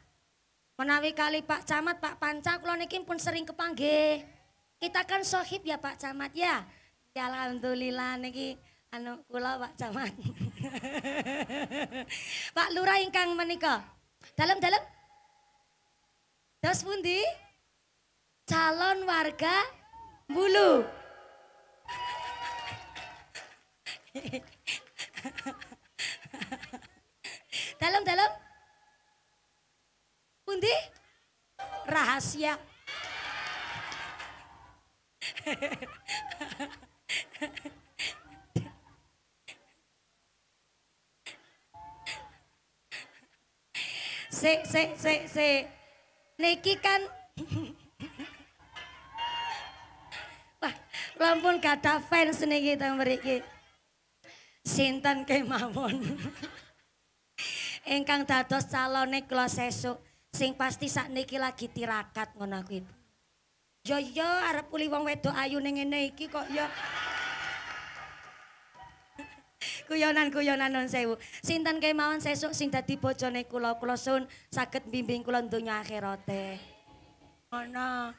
Menawi kali Pak Camat, Pak Panca kalau ini pun sering kepanggih. Kita kan sohib ya Pak Camat ya. Ya alhamdulillah niki anu kula Pak Camat. Pak Lurah ingkang menika. Dalam-dalam Dos pundi? Calon warga Bulu. Dalam-dalam pundi? Rahasia. Se, se, se, se. Niki kan Wah, lampun kata fans niki ta mriki. Sinten engkang Ingkang dados neki kalau sesuk sing pasti neki lagi tirakat ngono itu Ya iya arep kuli wong wedok ayu ning ngene iki kok ya. Guyonan-guyonan non sewu. Sinten kemawon sesuk sing dadi bojone kula kula sun saged mbimbing kula donya akhirate. Ana.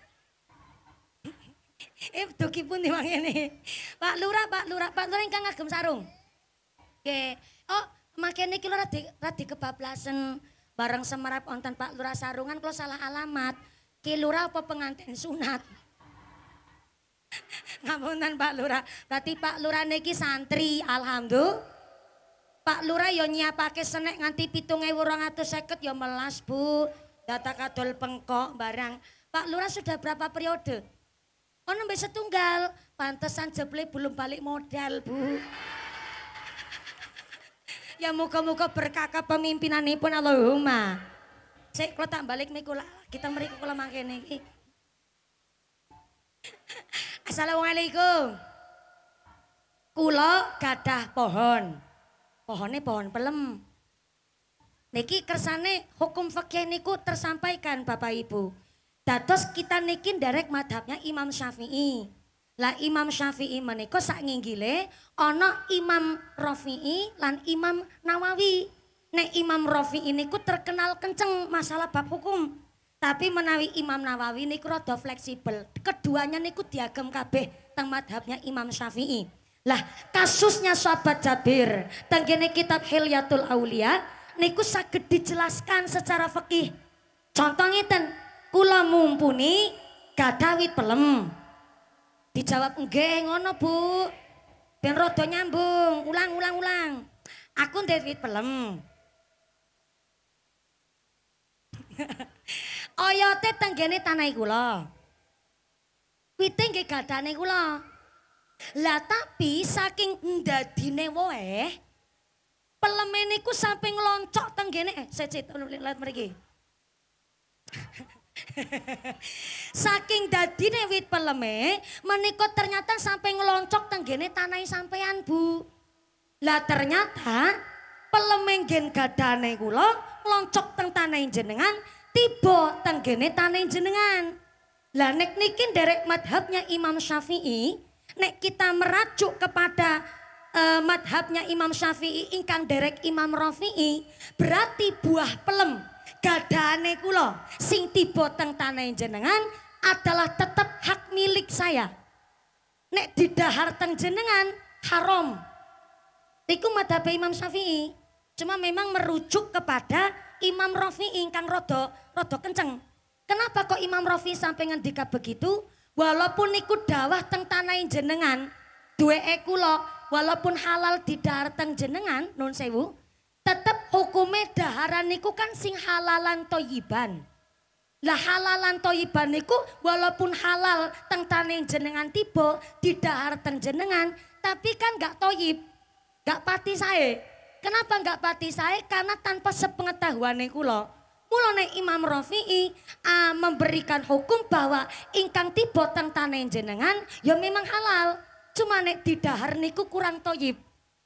Eh, eh duki pun di mang ini Pak Lurah, Pak Lurah, Pak Lurah ingkang ngagem sarung. Nggih. Oh, makene iki lho radi radi kebablasen bareng semerap wonten Pak Lurah sarungan kula salah alamat iki Lurah apa pengantin sunat? Ngapunten Pak Lurah. Berarti Pak Lurah niki santri, alhamdulillah. Pak Lurah yo ya nyiapake senek nganti 7250 yo ya melas, Bu. Data kadol pengkok barang. Pak Lurah sudah berapa periode? Oh nembe setunggal, pantesan jeble belum balik modal, Bu. ya muka-muka berkah kepemimpinanipun Allahumma. Sik kula tak balik mikulah kita meriku kula mangkene iki. Assalamualaikum. Kula gadah pohon. Pohonnya pohon pelem. Niki kersane hukum fikih niku tersampaikan Bapak Ibu. Dados kita niki derek madhabnya Imam Syafi'i. Lah Imam Syafi'i menika sak nginggile ana Imam Rafi'i lan Imam Nawawi. Nek Imam Rafi'i niku terkenal kenceng masalah bab hukum. Tapi menawi Imam Nawawi niku rada fleksibel. Keduanya niku diagem kabeh teng madhabnya Imam Syafi'i. Lah, kasusnya sahabat Jabir tenggene kitab Hilyatul Aulia niku saged dijelaskan secara fikih. Contoh ngeten, kula mumpuni gadah pelem. Dijawab nggih ngono, Bu. Ben rada nyambung. Ulang ulang ulang. Aku ndek pelem. oyote tenggene tanah kula. Witing nggih gadane kula. Lah tapi saking ndadine wae peleme iku sampe ngloncok tenggene eh secit lihat mriki. saking dadine wit peleme menika ternyata sampai ngeloncok tenggene tanai sampean Bu. Lah ternyata peleme gen gadane kula ngloncok teng tanah jenengan tiba tenggene tanah jenengan. Lah nek nikin derek madhabnya Imam Syafi'i, nek kita merajuk kepada uh, madhabnya Imam Syafi'i ingkang derek Imam Rafi'i, berarti buah pelem gadane kula sing tiba teng tanah jenengan adalah tetap hak milik saya. Nek didahar teng jenengan haram. Iku madhab Imam Syafi'i. Cuma memang merujuk kepada Imam Rafi ingkang rodo rodo kenceng. Kenapa kok Imam Rafi sampai ngendika begitu? Walaupun niku dawah teng tanah jenengan, dua kula walaupun halal didahar teng jenengan non sewu, tetep hukume daharan niku kan sing halalan toyiban. Lah halalan toyiban niku walaupun halal teng tanah jenengan tiba didahar teng jenengan, tapi kan gak toyib, gak pati saya. Kenapa nggak pati saya? Karena tanpa sepengetahuan kula. Mulane Imam Rafi'i uh, memberikan hukum bahwa ingkang tiba tentane jenengan ya memang halal. Cuma nek didahar niku kurang toyib.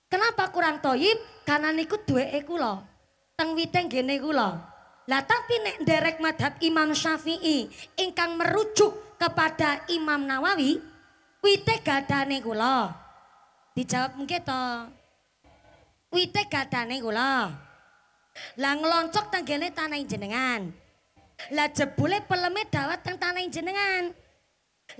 Kenapa kurang toyib? Karena niku duweke kula. Teng wite gene kula. Lah tapi nek derek madhab Imam Syafi'i ingkang merujuk kepada Imam Nawawi wite gadane kula. Dijawab mungkin toh. Wite gadane kula. Lah ngloncok tanggene tanah jenengan. Lah jebule peleme dawet teng tanah jenengan.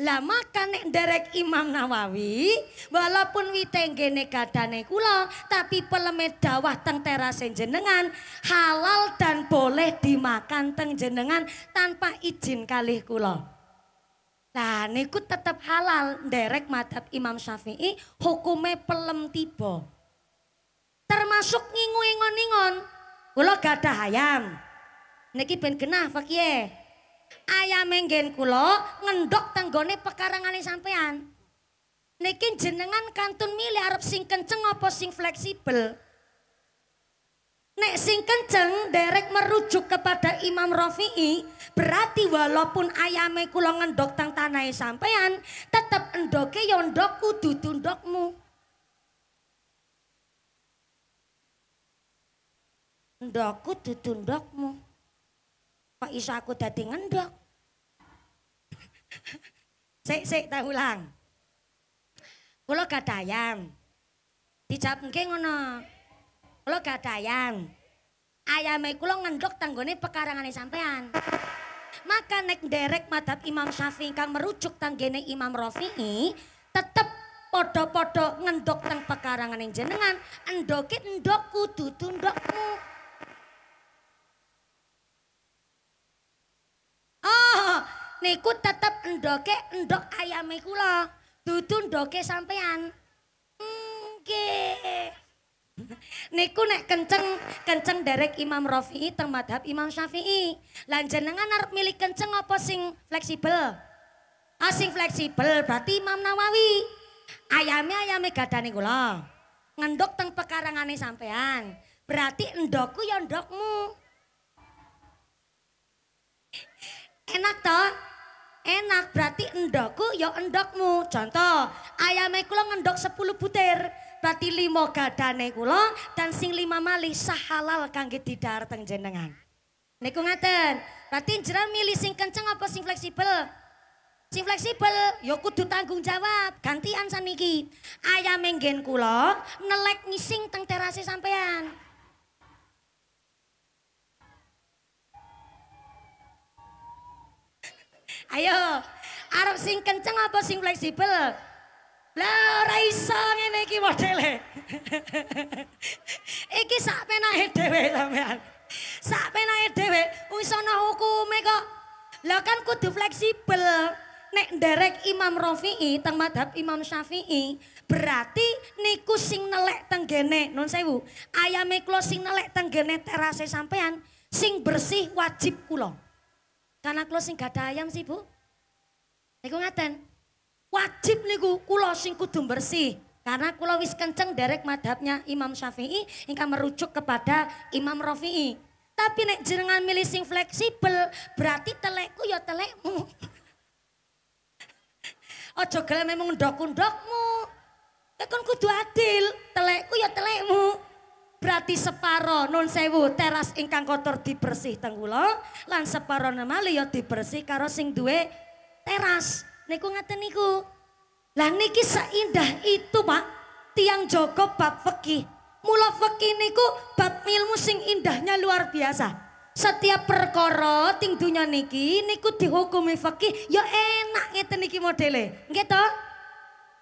Lah makan nek nderek Imam Nawawi, walaupun witenggene gadane kula, tapi peleme dawah teng teras jenengan halal dan boleh dimakan teng jenengan tanpa izin kalih kula. Nah niku tetap halal derek madhab Imam Syafi'i hukumnya pelem tiba termasuk ngingu-ingon-ingon. Kula gadah ayam. Niki ben genah Pak Kiye. Ayam enggen kula ngendok tanggone pekarangane sampean. Niki jenengan kantun milih arep sing kenceng apa sing fleksibel. Nek sing kenceng derek merujuk kepada Imam Rafi'i berarti walaupun ayame kula ngendok tang tanahe sampean tetep endoke yondok ya kudu tundokmu. ndokku dudu ndokmu. Kok iso aku dadi ngendok? sik sik tak ulang. Kula gadah ayam. Dijapke ngono. Kula gadah ayam. Ayame kula ngendok tanggone pekarangane sampean. Maka nek derek madhab Imam Syafi'i kang merujuk tanggene Imam Rafi'i tetep podo-podo ngendok teng yang jenengan endokit endokku dudu tundokmu. Oh, niku tetep ndoke ndok ayame kula. Dudu ndoke sampean. Nggih. Niku nek kenceng, kenceng derek Imam Rafi'i teng madhab Imam Syafi'i. Lan jenengan arep milih kenceng apa sing fleksibel? Ah sing fleksibel berarti Imam Nawawi. Ayame ayame gadane kula. Ngendok teng pekarangane sampean. Berarti ndokku ya ndokmu. Enak toh? Enak berarti endokku ya endokmu. Contoh, ayamnya kula ngendok 10 butir. Berarti lima gadane kula dan sing lima mali sah halal kangge didhahar teng jenengan. Niku ngaten. Berarti jenengan milih sing kenceng apa sing fleksibel? Sing fleksibel ya kudu tanggung jawab. Gantian saniki. Ayam nggen kula nelek ngising teng terasi sampean. Ayo, Arab sing kenceng apa sing fleksibel? Lah ora iso ngene iki modele. iki sak penake dhewe sampean. Sak penake dhewe wis ana hukume kok. Lah kan kudu fleksibel. Nek nderek Imam Rafi'i teng madhab Imam Syafi'i, berarti niku sing nelek teng gene, nun sewu. Ayame kula sing nelek teng gene terase sampean, sing bersih wajib kula. Karena kula sing gada ayam sih, Bu. Niku ngaten. Wajib niku kulo sing kudu bersih. Karena kulo wis kenceng derek madhabnya Imam Syafi'i ingkang merujuk kepada Imam Rafi'i. Tapi nek jenengan milih sing fleksibel, berarti telekku ya telekmu. Ojo gelem memang ndok-ndokmu. tekon kudu adil, telekku ya telekmu berarti separo non sewu teras ingkang kotor dibersih teng lan separo nemale ya dibersih karo sing duwe teras niku ngaten niku lah niki seindah itu Pak tiang Joko bab faki mula fikih niku bab ilmu sing indahnya luar biasa setiap perkara ting dunya niki niku dihukumi faki yo ya enak ngeten niki modele nggih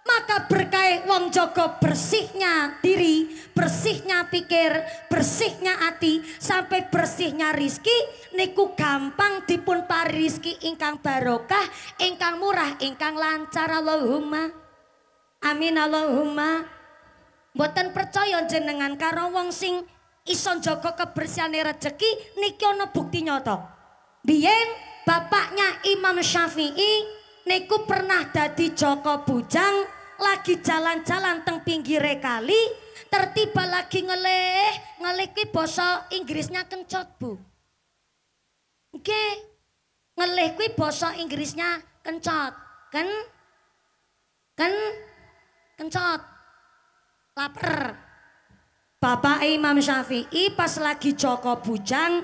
maka berkait wong Joko bersihnya diri, bersihnya pikir, bersihnya hati, sampai bersihnya rizki, niku gampang dipun pari rizki ingkang barokah, ingkang murah, ingkang lancar Allahumma. Amin Allahumma. Mboten percaya jenengan karo wong sing ison Joko kebersihan rezeki niki ono bukti nyoto. Biyen bapaknya Imam Syafi'i niku pernah dadi Joko Bujang lagi jalan-jalan teng pinggire kali tertiba lagi ngelih ngelih ki boso Inggrisnya kencot Bu Oke, ngelih ki boso Inggrisnya kencot ken ken kencot lapar Bapak Imam Syafi'i pas lagi Joko Bujang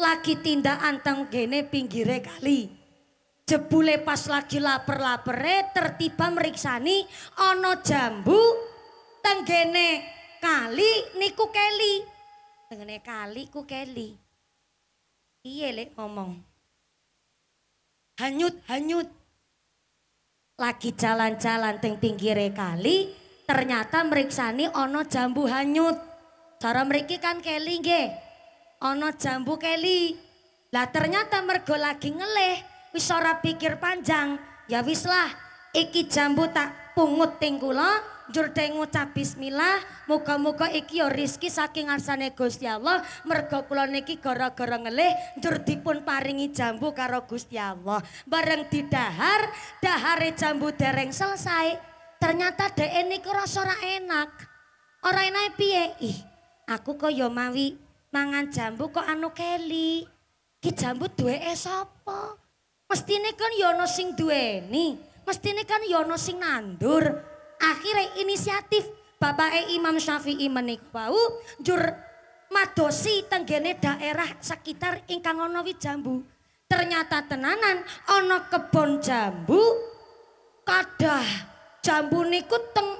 lagi tindakan teng gene pinggire kali Jebule pas lagi laper-lapere tertiba meriksani ono jambu tenggene kali niku keli. Tenggene kali ku keli. iye lek ngomong? Hanyut hanyut. Lagi jalan-jalan teng pinggire kali ternyata meriksani ono jambu hanyut. Cara meriki kan keli ge ono jambu keli. Lah ternyata mergo lagi ngelih wis ora pikir panjang, ya wis lah iki jambu tak pungut ting kula njur ngucap bismillah muka muga iki ya rizki saking arsane Gusti Allah mergo kula niki gara-gara ngelih njur dipun paringi jambu karo Gusti Allah bareng didahar dahare jambu dereng selesai ternyata dhek niku rasa ora enak ora enak piye ih aku kok ya mawi mangan jambu kok anu keli ki jambu duweke sapa Mestine kan yono ya sing mesti mestine kan yono ya sing nandur. Akhirnya inisiatif Bapak e Imam Syafi'i menik jur madosi tenggene daerah sekitar ingkang ono jambu. Ternyata tenanan ono kebon jambu kadah jambu niku teng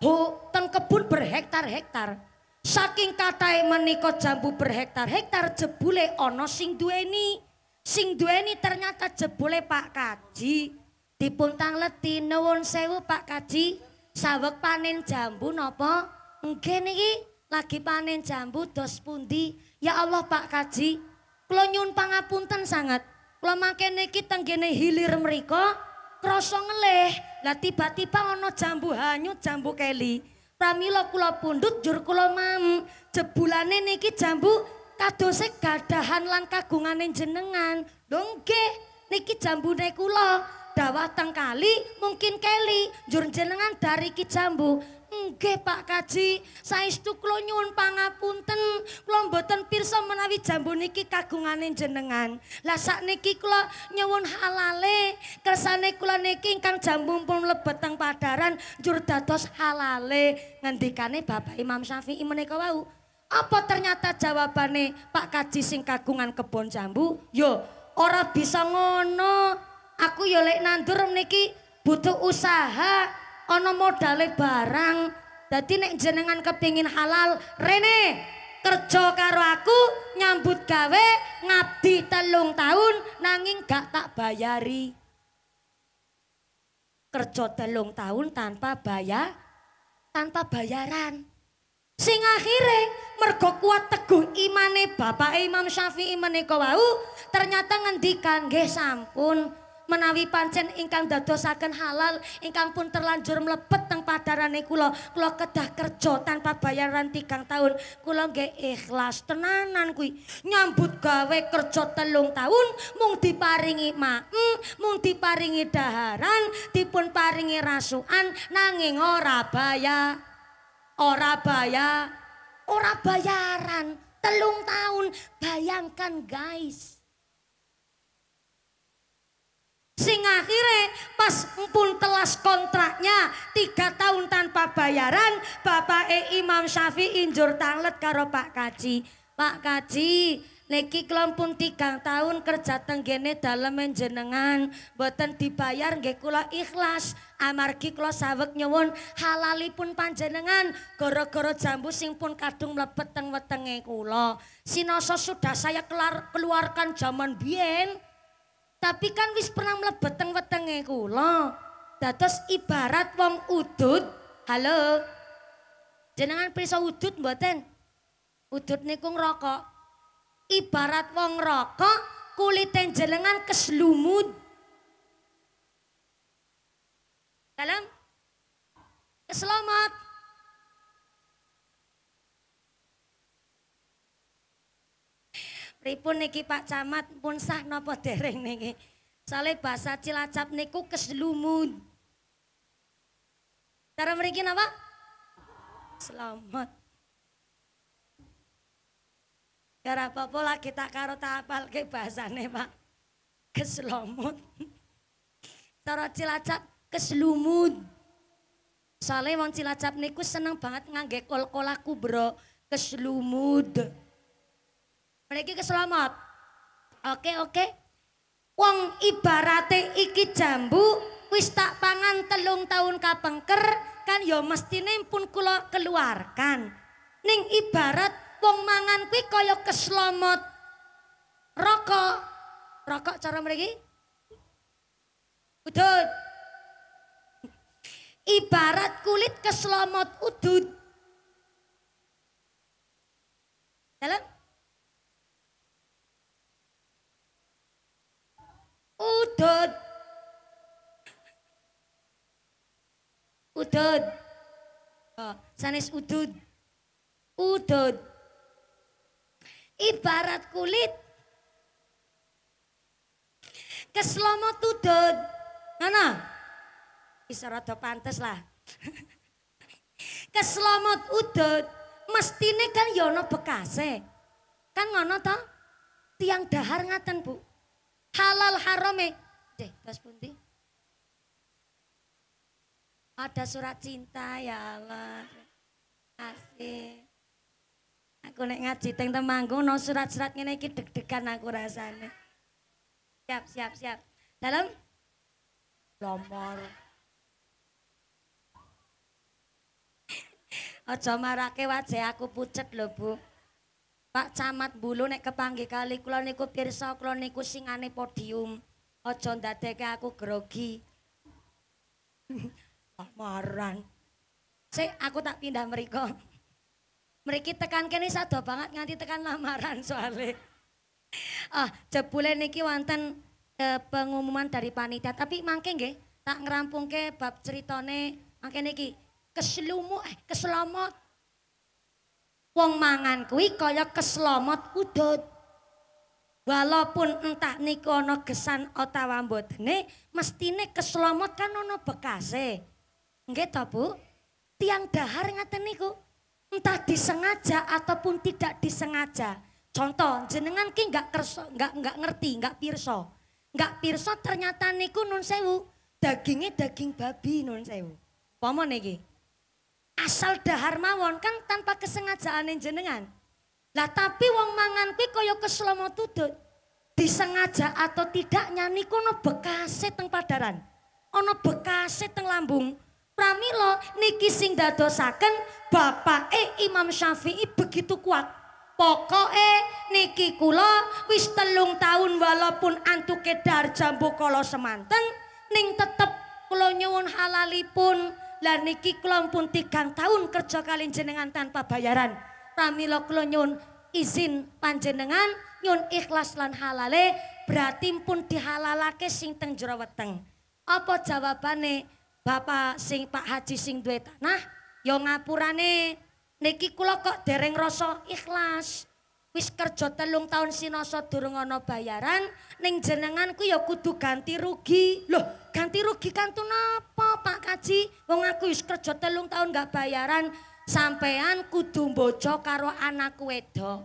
ho teng kebun berhektar-hektar. Saking katai menikot jambu berhektar-hektar jebule ono sing duweni. Sing ini ternyata jebule Pak Kaji. Dipuntang leti nuwun sewu Pak Kaji. Sawek panen jambu nopo, mungkin niki lagi panen jambu dos pundi? Ya Allah Pak Kaji, kula nyuwun pangapunten sangat. Kula makin niki tenggene hilir mriku krosong ngeleh, Lah tiba-tiba ngono jambu hanyut jambu keli. Pramila kulo pundut jur kula mam. Jebulane niki jambu kadose gadahan lan kagungane jenengan. Lho niki jambune kula. Dawah teng kali mungkin keli njur jenengan dari ki jambu. Nggih Pak Kaji, saestu kula nyuwun pangapunten. Kula mboten pirsa menawi jambu niki kagungane jenengan. Lah niki kula nyuwun halale. Kersane kula niki ingkang jambu pun mlebet teng padaran njur dados halale. Ngendikane Bapak Imam Syafi'i menika wau. Apa ternyata jawabannya Pak Kaji sing kagungan kebon jambu? Yo, ora bisa ngono. Aku yo lek nandur niki butuh usaha, ono modale barang. Dadi nek jenengan kepingin halal, rene kerja karo aku nyambut gawe ngabdi telung tahun nanging gak tak bayari. Kerja telung tahun tanpa bayar tanpa bayaran. Sing akhirnya mergo kuat teguh imane bapak Imam Syafi'i menika wau ternyata ngendikan nggih sampun menawi pancen ingkang dadosaken halal ingkang pun terlanjur mlebet teng padarane kula kula kedah kerja tanpa bayaran tigang tahun kula nggih ikhlas tenanan kuwi nyambut gawe kerja telung tahun mung diparingi maem mung diparingi daharan dipun paringi rasukan nanging ora bayar ora bayar, ora bayaran, telung tahun, bayangkan guys. Sing akhirnya pas pun telas kontraknya tiga tahun tanpa bayaran, bapak e Imam Syafi'i injur tanglet karo Pak Kaji. Pak Kaji, Leki pun tigang tahun kerja tenggene dalam jenengan boten dibayar nggih kula ikhlas amargi kula sawek nyuwun halalipun panjenengan koro-koro jambu sing pun kadung mlebet teng wetenge kula. Sinoso sudah saya kelar, keluarkan jaman bien, tapi kan wis pernah mlebet teng wetenge kula. Datos ibarat wong udut. Halo. Jenengan prisa udut buatan, Udut niku ngrokok ibarat wong rokok kulitnya jenengan keslumut dalam keslamat Pripun niki Pak Camat pun sah nopo dereng niki. Soale bahasa Cilacap niku keslumut. Cara mriki apa? Selamat. Gara apa lagi tak karo tapal ke bahasane pak. Keselomut Cara cilacap keselumut. Soalnya wong cilacap niku seneng banget ngangge kol kolaku bro keselumut. Mereka Keselomot, Oke oke. Wong ibarate iki jambu wis tak pangan telung tahun kapengker kan yo ya mestine pun kulo keluarkan. Ning ibarat wong mangan kuwi kaya keslomot rokok rokok cara mriki udut ibarat kulit keslomot udut dalam udut udut oh, sanes udut udut ibarat kulit keslomo tudun mana bisa rada pantes lah keslomot udut mestine kan yono ya bekase kan ngono to tiang dahar ngaten bu halal harome deh tas bunti ada surat cinta ya Allah kasih Aku naik ngaji teng temanggung no surat-surat ngene iki deg-degan aku rasanya Siap, siap, siap. Dalam lomor. Aja marake wajah aku pucet lo Bu. Pak Camat Bulu nek kepanggih kali kula niku pirsa kula niku singane podium. Aja ndadekke aku grogi. Lamaran. Sik aku tak pindah mereka mereka tekan kene satu banget nganti tekan lamaran soalnya. Ah, jebule niki wonten eh, pengumuman dari panitia, tapi mangke nggih tak ngerampungke bab ceritane mangke niki keselumu, eh keslomot. Wong mangan kuwi kaya keslomot udut. Walaupun entah niku ana gesan utawa mbotene, eh, mestine keslomot kan ana bekase. Nggih to, Bu? Tiang dahar ngaten niku entah disengaja ataupun tidak disengaja. Contoh, jenengan ki nggak kerso, nggak nggak ngerti, nggak pirso, nggak pirso ternyata niku nun sewu dagingnya daging babi nun sewu. Pamon niki. Asal dahar mawon kan tanpa kesengajaan yang jenengan. Lah tapi wong mangan kuwi koyo keselomo tudut. Disengaja atau tidaknya niku ono bekase teng padaran. Ono bekase teng lambung. Pramilo niki sing dadosaken e Imam Syafi'i begitu kuat. pokok e niki kula wis telung tahun walaupun antuke dar jambu kolo semanten ning tetep kula nyuwun halalipun. lan niki kula pun tigang tahun kerja jenengan tanpa bayaran. Pramilo kula nyuwun izin panjenengan nyun ikhlas lan halale berarti pun dihalalake sing teng jero weteng. Apa jawabane? bapak sing Pak Haji sing duwe tanah ya ngapurane niki kula kok dereng rasa ikhlas. Wis kerja telung tahun sinoso durung ana bayaran, ning jenengan ku ya kudu ganti rugi. Loh, ganti rugi kantu napa Pak Haji? Wong aku wis kerja telung tahun gak bayaran, sampean kudu bojo karo anakku wedok.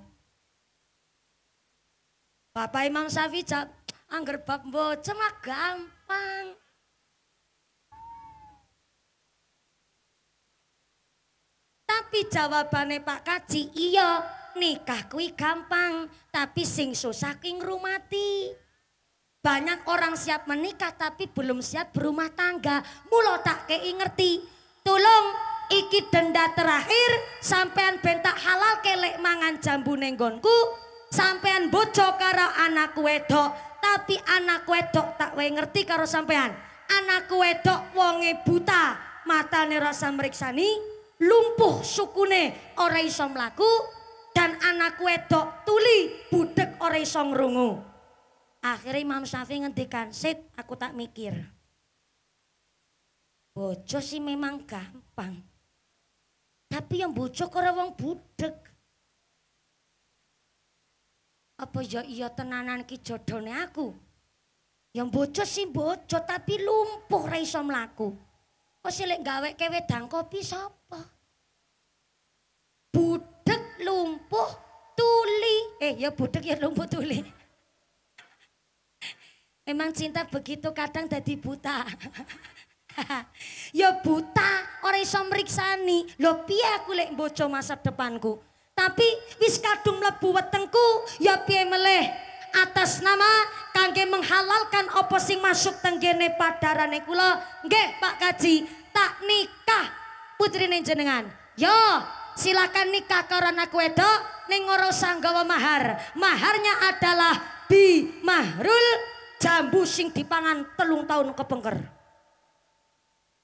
Bapak Imam Syafi'i jawab, angger bab bojo mah gampang. Tapi jawabannya Pak Kaji, iya nikah kui gampang, tapi sing susah kuwi rumati Banyak orang siap menikah tapi belum siap berumah tangga. mulo tak kei ngerti. Tolong iki denda terakhir sampean bentak halal kelek mangan jambu nenggonku. Sampean bojo karo anak wedok, tapi anak wedok tak wae ngerti karo sampean. Anak wedok wonge buta, matane rasa nih lumpuh sukune ora iso mlaku dan anak wedok tuli budek ora iso ngrungu. Akhirnya Imam Syafi'i ngendikan, "Sit, aku tak mikir." Bojo sih memang gampang. Tapi yang bojo ora wong budek. Apa ya iya tenanan ki jodone aku? Yang bojo sih bojo tapi lumpuh ra iso mlaku. Wes oh, lek gaweke wedang kopi sapa? Budek lumpuh tuli. Eh ya budek ya lumpuh tuli. Memang cinta begitu kadang jadi buta. ya buta, orang iso meriksani. Lho piye aku lek bojo masa depanku? Tapi wis kadung mlebu wetengku, ya piye meleh? Atas nama kangge menghalalkan opo sing masuk tenggene padarane kula nggih Pak Kaji tak nikah putrine jenengan yo silakan nikah karo anak wedok ning ora sanggawa mahar maharnya adalah bi mahrul jambu sing dipangan telung tahun kepengker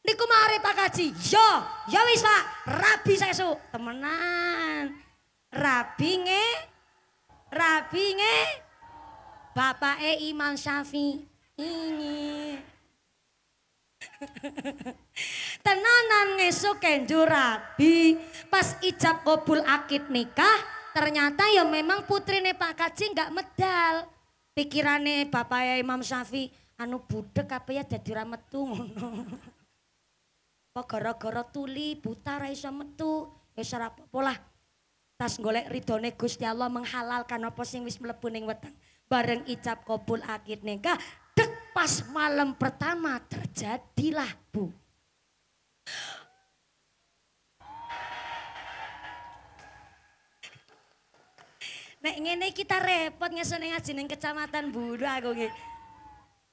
niku mari Pak Kaji yo yo wis Pak rabi sesu temenan rabi nge rabi nge Bapak E Imam Syafi'i. Tenanan ngesuk kenjo rabi, pas ijab kobul akid nikah, ternyata ya memang putrine Pak Kaji nggak medal. Pikirane Bapak ya Imam Syafi anu budek apa ya jadi ra metu ngono. Apa gara tuli buta ra iso metu, ya wis ora Tas golek ridone Gusti Allah menghalalkan apa sing wis mlebu ning weteng bareng icap kabul akhir nikah dek pas malam pertama terjadilah bu Nek ngene kita repot ngesone ngaji ning kecamatan Budo aku nge.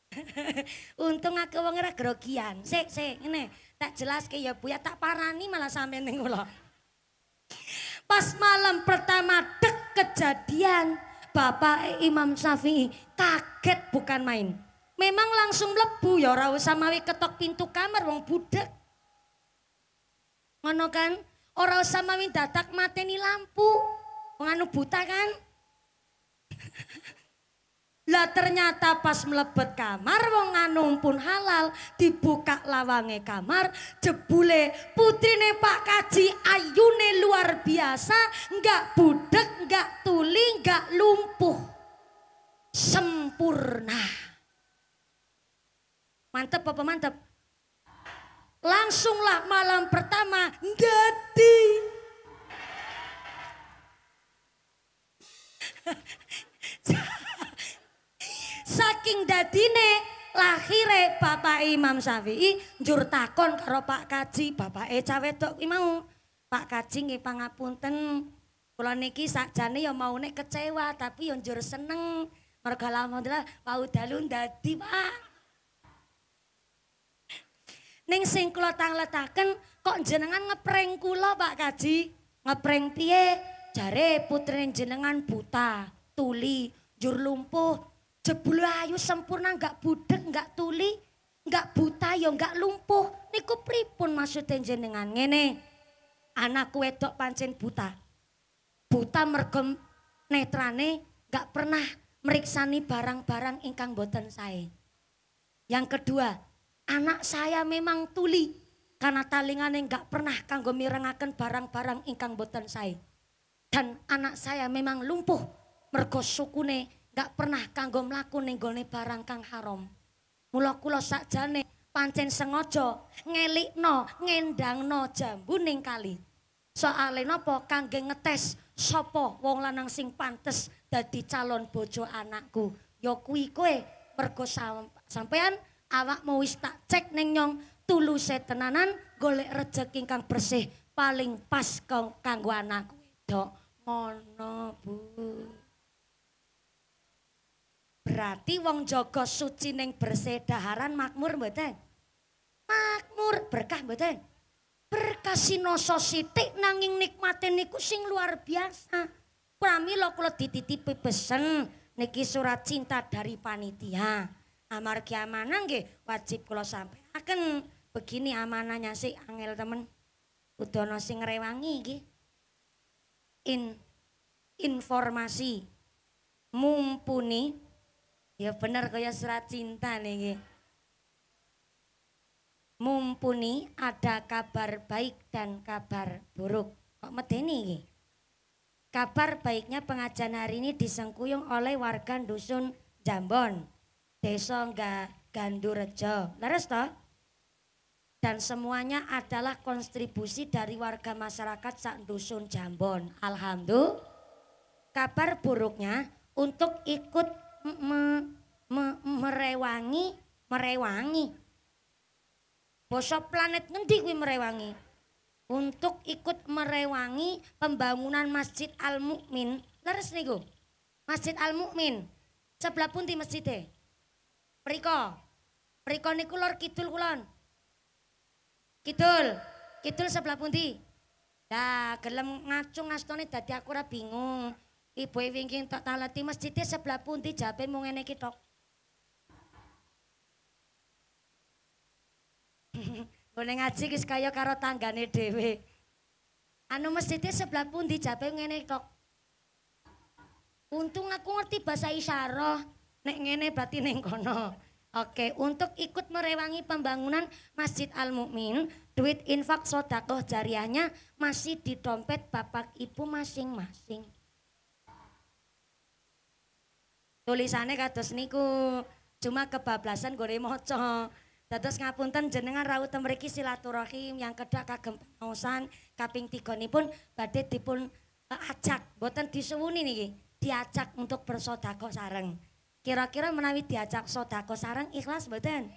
Untung aku wong ora grogian. Sik sik ngene, tak jelaske ya Bu ya tak parani malah sampe ning kula. Pas malam pertama dek kejadian Bapak Imam Syafi'i kaget bukan main. Memang langsung lebu ya ora usah mawi ketok pintu kamar wong budek. Ngono kan? Ora usah mawi dadak mateni lampu. Wong anu buta kan? Lah ternyata pas melebet kamar wong Anung pun halal dibuka lawange kamar jebule putrine Pak Kaji ayune luar biasa enggak budek enggak tuli enggak lumpuh sempurna mantep apa mantep langsunglah malam pertama jadi saking dadine lahire bapak Imam Syafi'i njur takon karo Pak Kaji papa e cawe kuwi mau Pak Kaji nggih pangapunten kula niki sakjane ya maune kecewa tapi ya njur seneng mergo alhamdulillah pau dalu dadi Pak Ning sing kula tangletaken kok jenengan ngepreng kula Pak Kaji. ngepreng piye? Jare putrine jenengan buta, tuli, jur lumpuh, jebul ayu sempurna nggak budek nggak tuli nggak buta yo ya nggak lumpuh niku pripun maksud jenengan ngene anakku wedok pancen buta buta mergem netrane nggak pernah meriksani barang-barang ingkang boten saya yang kedua anak saya memang tuli karena talingane nggak pernah kanggo mirengaken barang-barang ingkang boten saya dan anak saya memang lumpuh mergo sukune gak pernah kanggo mlaku ning gone barang kang haram. Mula kula sakjane pancen sengaja ngelikno, ngendangno jambu ning kali. Soale napa kangge ngetes sapa wong lanang sing pantes dadi calon bojo anakku. Ya kuwi kowe mergo sampean awakmu wis tak cek ning nyong tuluse tenanan golek rejeki kang bersih paling pas kanggo anakku. Dok ngono, bu. Berarti wong jaga suci ning bersedaharan makmur mboten? Makmur berkah mboten? Berkah sinoso nanging nikmate niku sing luar biasa. Pramila kula dititipi pesen niki surat cinta dari panitia. Amar kiamanan nggih wajib sampai akan Begini amanahnya si angel temen. Udana sing gih. In informasi mumpuni Ya bener kaya surat cinta nih. Mumpuni ada kabar baik dan kabar buruk. Kok medeni iki? Kabar baiknya pengajian hari ini disengkuyung oleh warga dusun Jambon, Desa Gandurejo. Leres toh? Dan semuanya adalah kontribusi dari warga masyarakat sak dusun Jambon. Alhamdulillah. Kabar buruknya untuk ikut me, me, merewangi merewangi bosok planet ngendi kuwi merewangi untuk ikut merewangi pembangunan Masjid Al Mukmin leres niku Masjid Al Mukmin sebelah pun di masjid periko Priko niku lor kidul kulon kidul kidul sebelah pun di Lah gelem ngacung astone dadi aku ora bingung. Ibu wingking tak taleti masjidnya sebelah pundi jape mau ngene iki tok. Ngene ngaji wis kaya karo tanggane dhewe. Anu masjidnya sebelah pundi jape ngene tok. Untung aku ngerti bahasa isyarah. Nek ngene berarti ning kono. Oke, untuk ikut merewangi pembangunan Masjid Al Mukmin, duit infak sodakoh jariahnya masih di dompet bapak ibu masing-masing. Tulisannya kados niku, cuma kebablasan gore moco. terus ngapunten jenengan rawuh temeriki silaturahim yang kedua kagem pangausan kaping tiga pun badai dipun eh, acak, buatan disuwuni nih diajak untuk bersodako sareng. Kira-kira menawi diajak sodako sareng ikhlas buatan.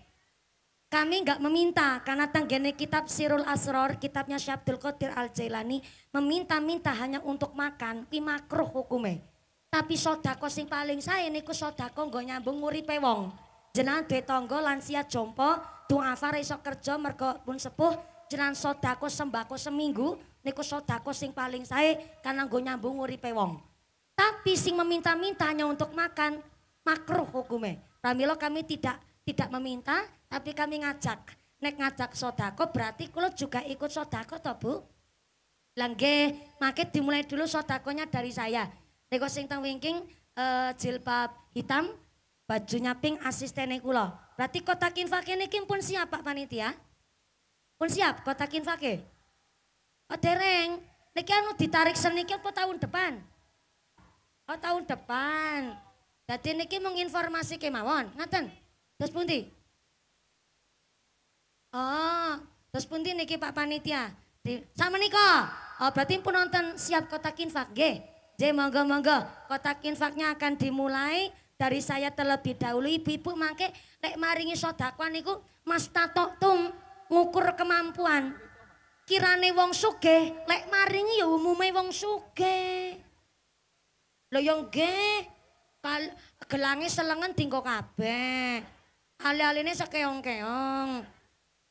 Kami nggak meminta karena tanggene kitab Sirul Asror, kitabnya Syabdul Qadir Al Jailani meminta-minta hanya untuk makan, ki makruh hukume. Tapi sodako sing paling saya niku sodako nggo nyambung uripe wong. Jenengan duwe tangga lansia jompo, duafa iso kerja mergo pun sepuh, jenengan sodako sembako seminggu niku sodako sing paling saya karena nggo nyambung uripe wong. Tapi sing meminta mintanya untuk makan makruh hukume. Pramila kami tidak tidak meminta tapi kami ngajak. Nek ngajak sodako berarti kulo juga ikut sodako toh bu? Langge, maket dimulai dulu sodakonya dari saya. Neko sing teng wingking uh, jilbab hitam, bajunya pink asistene kula. Berarti kotak infake niki pun siap Pak Panitia? Pun siap kotak infake? Oh dereng. Niki anu ditarik seniki apa tahun depan? Oh tahun depan. Jadi niki menginformasi kemawon, ngaten. Terus pundi? Oh, terus pundi niki Pak Panitia? Di, sama niko. Oh berarti pun nonton siap kotak infak, nggih. Jadi monggo-monggo kotak infaknya akan dimulai dari saya terlebih dahulu ibu-ibu mangke lek maringi sodakwan iku mas tato tum ngukur kemampuan kirane wong suge lek maringi ya umume wong suge lo yang ge kal gelange selengan tingko kabe ali ini sekeong-keong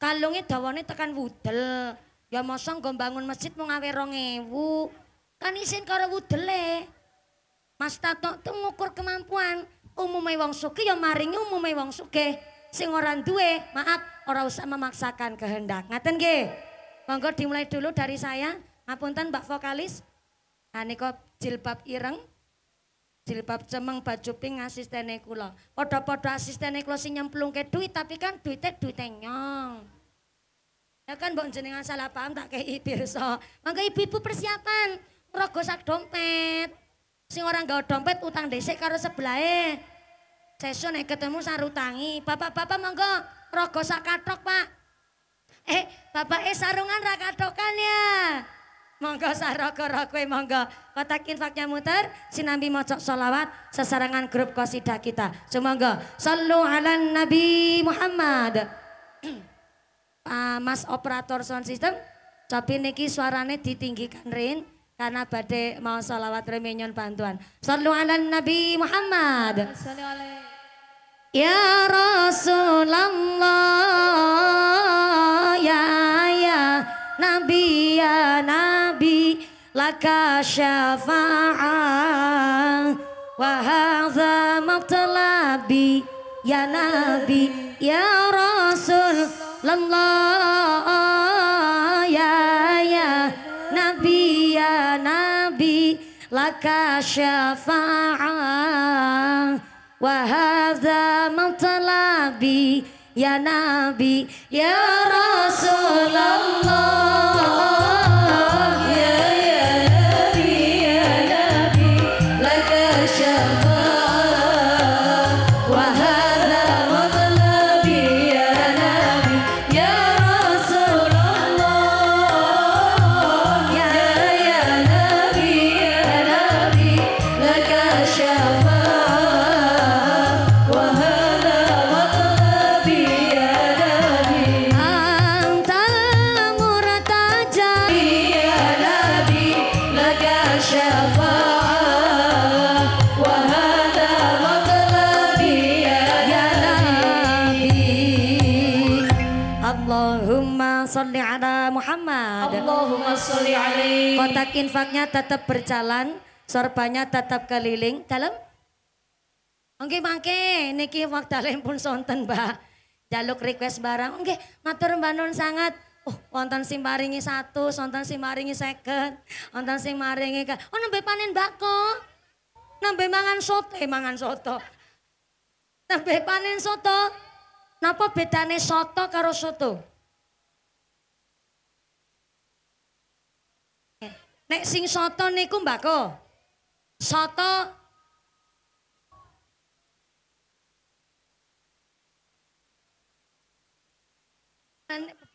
kalungnya dawane tekan wudel ya mosong gombangun masjid mau awe 2000 Kan isin karo wudele. Mas Tato tuh ngukur kemampuan. Umumnya wong suke ya maring umumnya wong suke. Sing orang duwe, maaf, orang usah memaksakan kehendak. Ngaten ge Monggo dimulai dulu dari saya. Ngapunten Mbak vokalis. aneko ah, jilbab ireng. Jilbab cemeng baju pink asistennya kula. podo-podo asistennya kula sing ke duit tapi kan duitnya duitnya nyong. Ya kan mbok jenengan salah paham tak kayak kei so, Mangga ibu-ibu persiapan rogo sak dompet. Sing orang gak dompet utang desek karo eh sesu eh ketemu sarutangi. Bapak-bapak monggo rogo sak katok, Pak. Eh, bapak eh sarungan ra katokan ya. Monggo saroko rokwe monggo. Kotak infaknya muter, sinambi mocok solawat, sesarangan grup kosida kita. Semoga. Sallu ala Nabi Muhammad. uh, mas operator sound system, tapi niki suarane ditinggikan rin karena badai mau sholawat reminyon bantuan. Sallu ala Nabi Muhammad. Ya Rasulullah, ya ya Nabi ya Nabi, laka syafa'ah wa hadza matlabi ya Nabi ya Rasulullah laka syafa'ah wa hadha matlabi ya nabi ya rasulullah Kotak infaknya tetap berjalan, sorbannya tetap keliling. Dalam? Oke mangke, niki wakdalem pun sonten mbak. Jaluk request barang, oke matur mbak nun sangat. Oh, wonten sing maringi satu, wonten sing maringi seket, wonten sing maringi ka. Oh nambah panen bako, nambah mangan soto, eh mangan soto. nambah panen soto, napa bedane soto karo soto? Nek sing soto niku mbako. Soto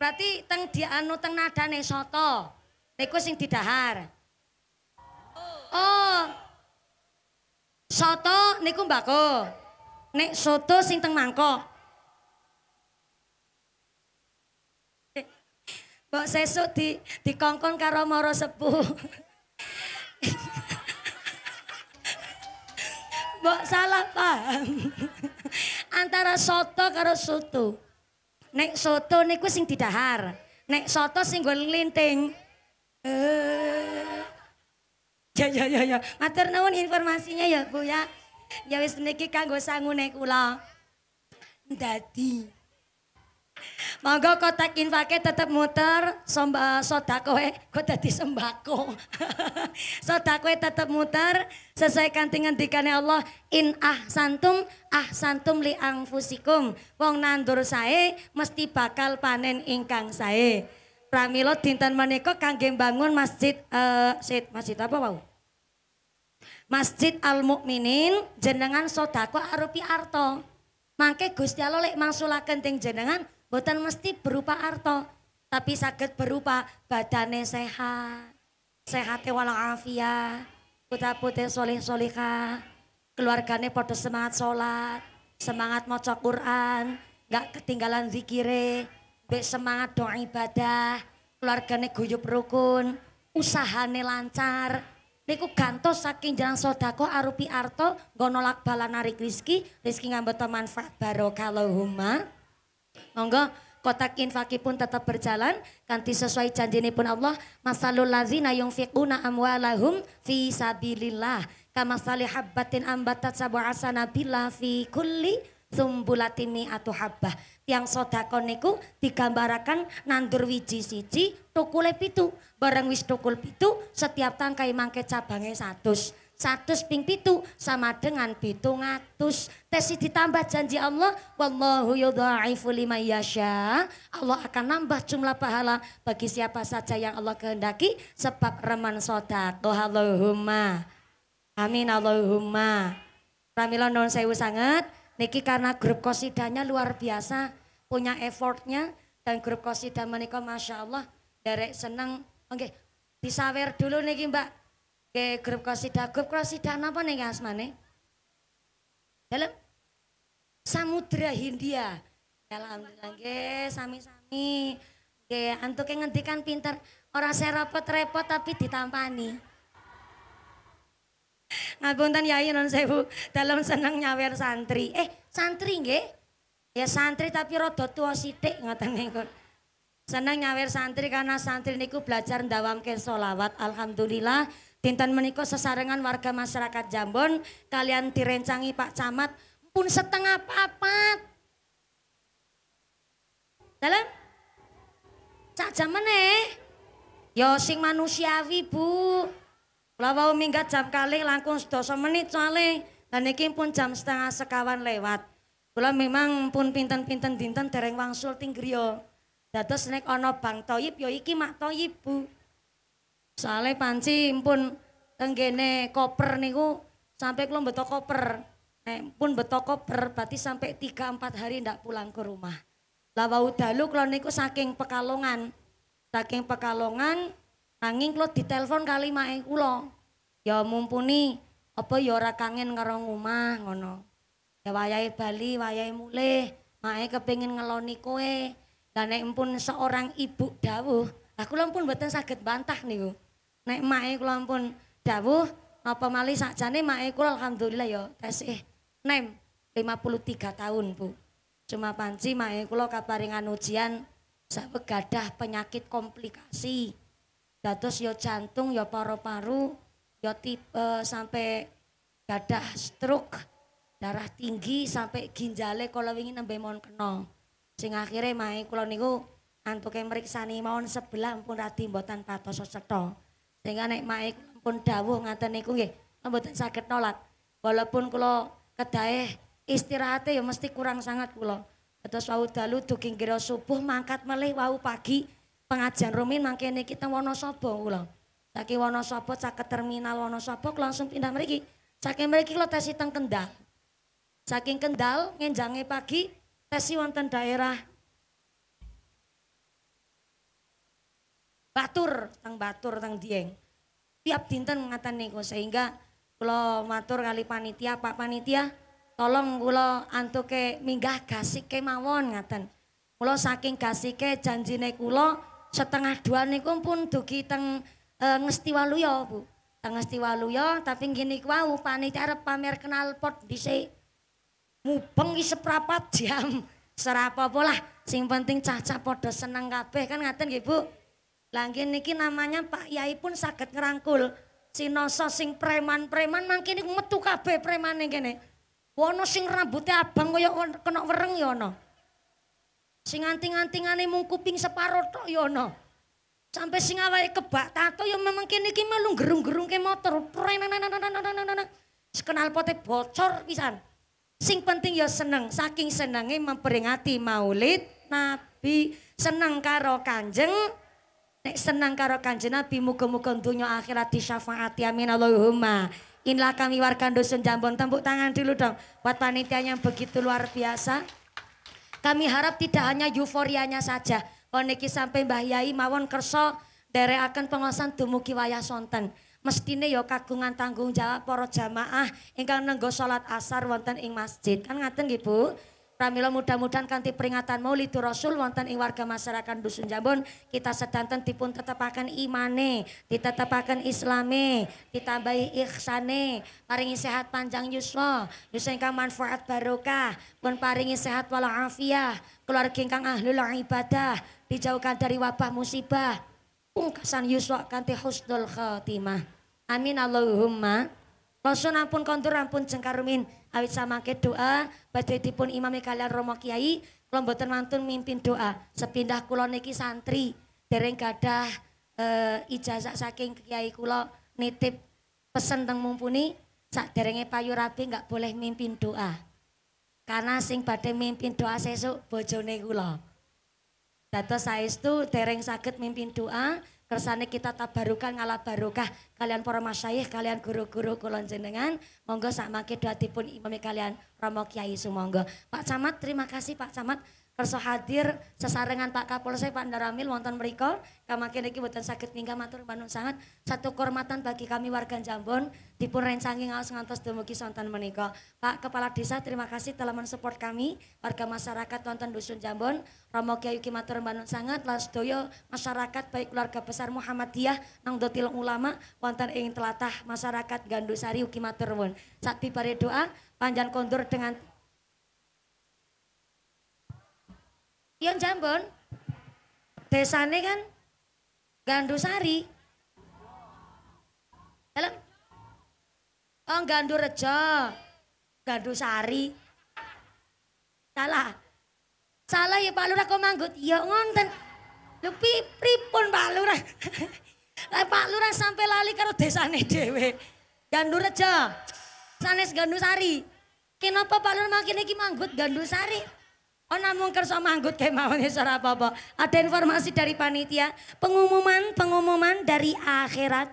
berarti teng dianu teng nih soto. Niku sing didahar. Oh. Soto niku mbako. Nek soto sing teng mangkok. Mbok sesuk di dikongkon karo moro sepuh. Mbok salah paham. Antara soto karo soto. Nek soto niku sing didahar. Nek soto sing gue linting. Eee. Eh. Ya ya ya ya. Matur nuwun informasinya ya Bu ya. Ya wis niki kanggo sangune kula. Dadi Monggo kotak infake tetap muter, somba eh, kok tadi sembako. sodakoe tetap muter sesuai kantingan dikane Allah in ah santum li fusikum, Wong nandur saya mesti bakal panen ingkang saya, Pramilo dinten maneko kangge bangun masjid uh, eh, masjid, masjid apa wau? Masjid Al Mukminin jenengan sodako arupi arto. Mangke Gusti Allah lek mangsulaken ting jenengan Boten mesti berupa arto, tapi sakit berupa badannya sehat, sehatnya walau afia, putra putih soleh solika, keluarganya podo semangat sholat, semangat maca Quran, nggak ketinggalan zikire, be semangat doa ibadah, keluarganya guyup rukun, usahane lancar, niku gantos saking jalan sodako arupi arto, gonolak nolak bala narik rizki, rizki ngambet manfaat barokah Monggo kotak infaki pun tetap berjalan kanthi sesuai janjine pun Allah masalul ladzina yunfiquna amwalahum fi sabilillah kama salih habbatin ambatat sab'a sanabila fi kulli sumbulatimi atau habbah Yang sodakon niku digambarakan nandur wiji siji tukule pitu bareng wis tukul pitu setiap tangkai mangke cabangnya satus satus ping pitu sama dengan pitung atus. Tesi ditambah janji Allah, Wallahu yudha'ifu lima yasha. Allah akan nambah jumlah pahala bagi siapa saja yang Allah kehendaki sebab reman sodakoh Allahumma. Amin Allahumma. Ramilah non sewu sangat. Niki karena grup kosidanya luar biasa, punya effortnya dan grup kosida menikah Masya Allah. Derek seneng, oke, okay. disawer dulu niki mbak, ke grup kosida, grup kosida apa nih Kak Asmane? Dalam Samudra Hindia. Alhamdulillah, ke sami-sami. Ke antuk yang ngendikan pinter, orang saya repot-repot tapi ditampani. Ngapunten yai non sewu, dalam seneng nyawer santri. Eh, santri nge Ya santri tapi rada tua sithik ngoten niku. Seneng nyawer santri karena santri niku belajar ke solawat Alhamdulillah Dinten menika sesarengan warga masyarakat Jambon kalian direncangi Pak Camat pun setengah papat. Dalam? Cak jam meneh. Ya sing manusiawi, Bu. Pulau wau minggat jam kali langkung sedasa menit soalé dan iki pun jam setengah sekawan lewat. Kula memang pun pinten-pinten dinten dereng wangsul tingriya. Dato nek ana Bang Toyib ya iki Mak Toyib, Bu soalnya panci pun tenggene koper niku sampai kalau betok koper. Nek pun betok koper berarti sampai tiga empat hari ndak pulang ke rumah. Lah wau dalu kalau niku saking Pekalongan. Saking Pekalongan nanging kalau ditelepon kali mae kula. Ya mumpuni apa ya ora kangen karo omah ngono. Ya wayahe bali, wayahe mulai mae kepengin ngeloni kowe. Lah nek seorang ibu dawuh, aku lho pun mboten saged bantah niku nek mae kula pun dawuh apa malih sakjane mae kula alhamdulillah ya tesih nem 53 tahun Bu. Cuma panci mae kula kaparingan ujian sak gadah penyakit komplikasi. Dados ya jantung ya paru-paru ya tipe eh, sampai gadah stroke, darah tinggi sampai ginjale kalau ingin nembe mohon kena. Sing akhirnya mae kalau niku meriksa nih mohon sebelah pun radi mboten patos cetha. Sehingga nek mae pun dawuh ngata niku nggih, mboten sakit nolak. Walaupun kula kedaeh istirahatnya e ya mesti kurang sangat kula. Terus wau dalu duking kira subuh mangkat melih wau pagi pengajian rumin mangkene kita Wonosobo kula. Saking Wonosobo caket terminal Wonosobo langsung pindah mereka. Saking mereka kula tes teng Kendal. Saking Kendal ngenjange pagi tesi wonten daerah batur tang batur tang dieng tiap dinten ngatan niku sehingga kula matur kali panitia Pak panitia tolong kula antuke minggah kasih mawon ngatan. kula saking kasih ke janjine kula setengah dua niku pun dugi teng e, Ngestiwaluya Bu teng Ngestiwaluya tapi gini kuau panitia arep pamer kenal pot dhisik mubeng isep rapat jam serapa pola sing penting caca, podo seneng kabeh kan ngatan nggih Bu Langgi niki namanya Pak Yai pun sakit ngerangkul. Sinoso sing preman-preman ini metu preman premane kene. Wono sing rambutnya abang kaya kena wereng yono, ya Sing anting anting ane mung kuping separo tok yono, ya Sampai sing awake kebak tato ya memang kene iki melu gerung ke motor. Sekenal pote bocor pisan. Sing penting yos seneng, saking senenge memperingati Maulid Nabi, seneng karo Kanjeng Nek senang karo kanjeng Nabi muga-muga donya akhirat disyafaati amin Allahumma. Inilah kami warga dusun Jambon. Tepuk tangan dulu dong buat panitia yang begitu luar biasa. Kami harap tidak hanya euforianya saja. Oneki sampai Mbah Yai mawon kerso dereaken pengosan dumugi wayah sonten. Mestine yo ya kagungan tanggung jawab para jamaah ingkang nenggo salat asar wonten ing masjid. Kan ngaten nggih Bu? Pramila mudah-mudahan kanti peringatan Maulidur Rasul wonten ing warga masyarakat Dusun Jambon kita sedanten dipun tetepaken imane, ditetepaken islame, ditambahi ihsane, paringi sehat panjang yuswa, yuswa ingkang manfaat barokah, pun paringi sehat afiah, keluarga ingkang ahlul ibadah, dijauhkan dari wabah musibah, pungkasan yuswa kanti husnul khatimah. Amin Allahumma. Losun ampun kontur ampun jengkarumin awit samangke doa badhe dipun imami kalian Romo Kiai kula mantun mimpin doa sepindah kulo niki santri dereng gadah e, ijazah saking Kiai kulo nitip pesen teng mumpuni sak derenge payu rapi nggak boleh mimpin doa karena sing pada mimpin doa sesuk bojone kula saya itu dereng sakit mimpin doa Kersane kita tabarukan ngalah barokah kalian para masyayikh, kalian guru-guru kulon jenengan. Monggo sak mangke doatipun imam kalian Romo Kiai Sumonggo. Pak Camat terima kasih Pak Camat kerso hadir sesarengan Pak Kapolsek Pak Ndaramil wonten mriku kamaken iki buatan sakit minggah matur panun sangat satu kehormatan bagi kami warga Jambon dipun rencangi ngaos ngantos dumugi sonten menika Pak Kepala Desa terima kasih telah mensupport kami warga masyarakat wonten dusun Jambon Romo Kiai Yuki matur panun sangat lan sedaya masyarakat baik keluarga besar Muhammadiyah dotil Ulama wonten ingin telatah masyarakat Gandusari Yuki matur nuwun sak doa panjang kondur dengan Yon Jambon, desane kan Gandusari. Dalam? Oh Gandurejo, Gandusari. Salah. Salah ya Pak Lurah kok manggut. Ya ngonten. Lho pripun Pak Lurah? Lah Pak Lurah sampai lali karo desane dhewe. Gandurejo. Sanes Gandusari. Kenapa Pak Lurah makin iki manggut Gandusari? Oh namun kerso manggut kemauannya suara apa-apa. Ada informasi dari panitia, pengumuman-pengumuman dari akhirat.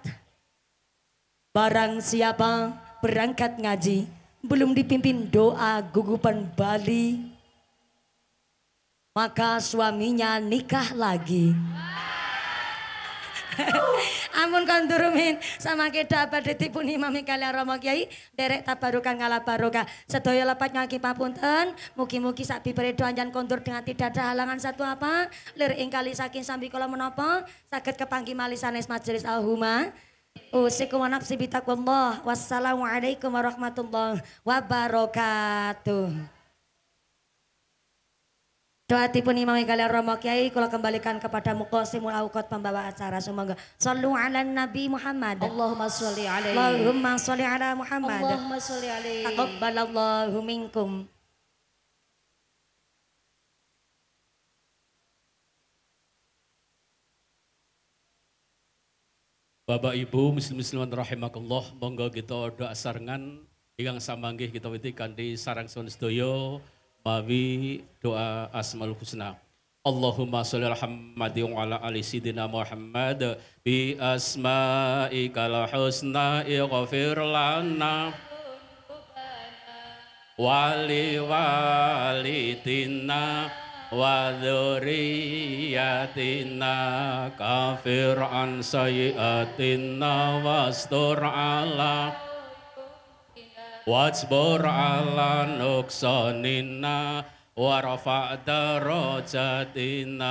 Barang siapa berangkat ngaji, belum dipimpin doa gugupan Bali, maka suaminya nikah lagi. Wow. Amun kon turumin sama pada tipu nih mami kalian romo Kiai derek barukan ngalap barokah. Sedaya lepat nyaki papunten, muki muki sapi bibere doa kontur dengan tidak ada halangan satu apa. Lir ingkali kali saking sambi kalau menapa sakit kepanggi malih sanes majelis alhuma. Usikum wa nafsi Wassalamualaikum warahmatullahi wabarakatuh. Doa tipun mami kalian Romo Kiai kula kembalikan kepada Muqasimul Awqat pembawa acara semoga. Sallu ala Nabi Muhammad. Allahumma sholli alaihi. Allahumma sholli ala Muhammad. Allahumma sholli alaihi. Taqabbalallahu minkum. Bapak Ibu muslim musliman rahimakumullah monggo kita doa sarengan ingkang samanggih kita witi kanthi sarang sun sedaya Mawi doa Asmaul Husna. Allahumma salli ala Muhammad wa ala ali sidina Muhammad bi asma'ikal husna ighfir lana wali walidina wa dzurriyyatina kafir an sayyiatina wastur ala wasbur ala nuksanina wa rafa' darajatina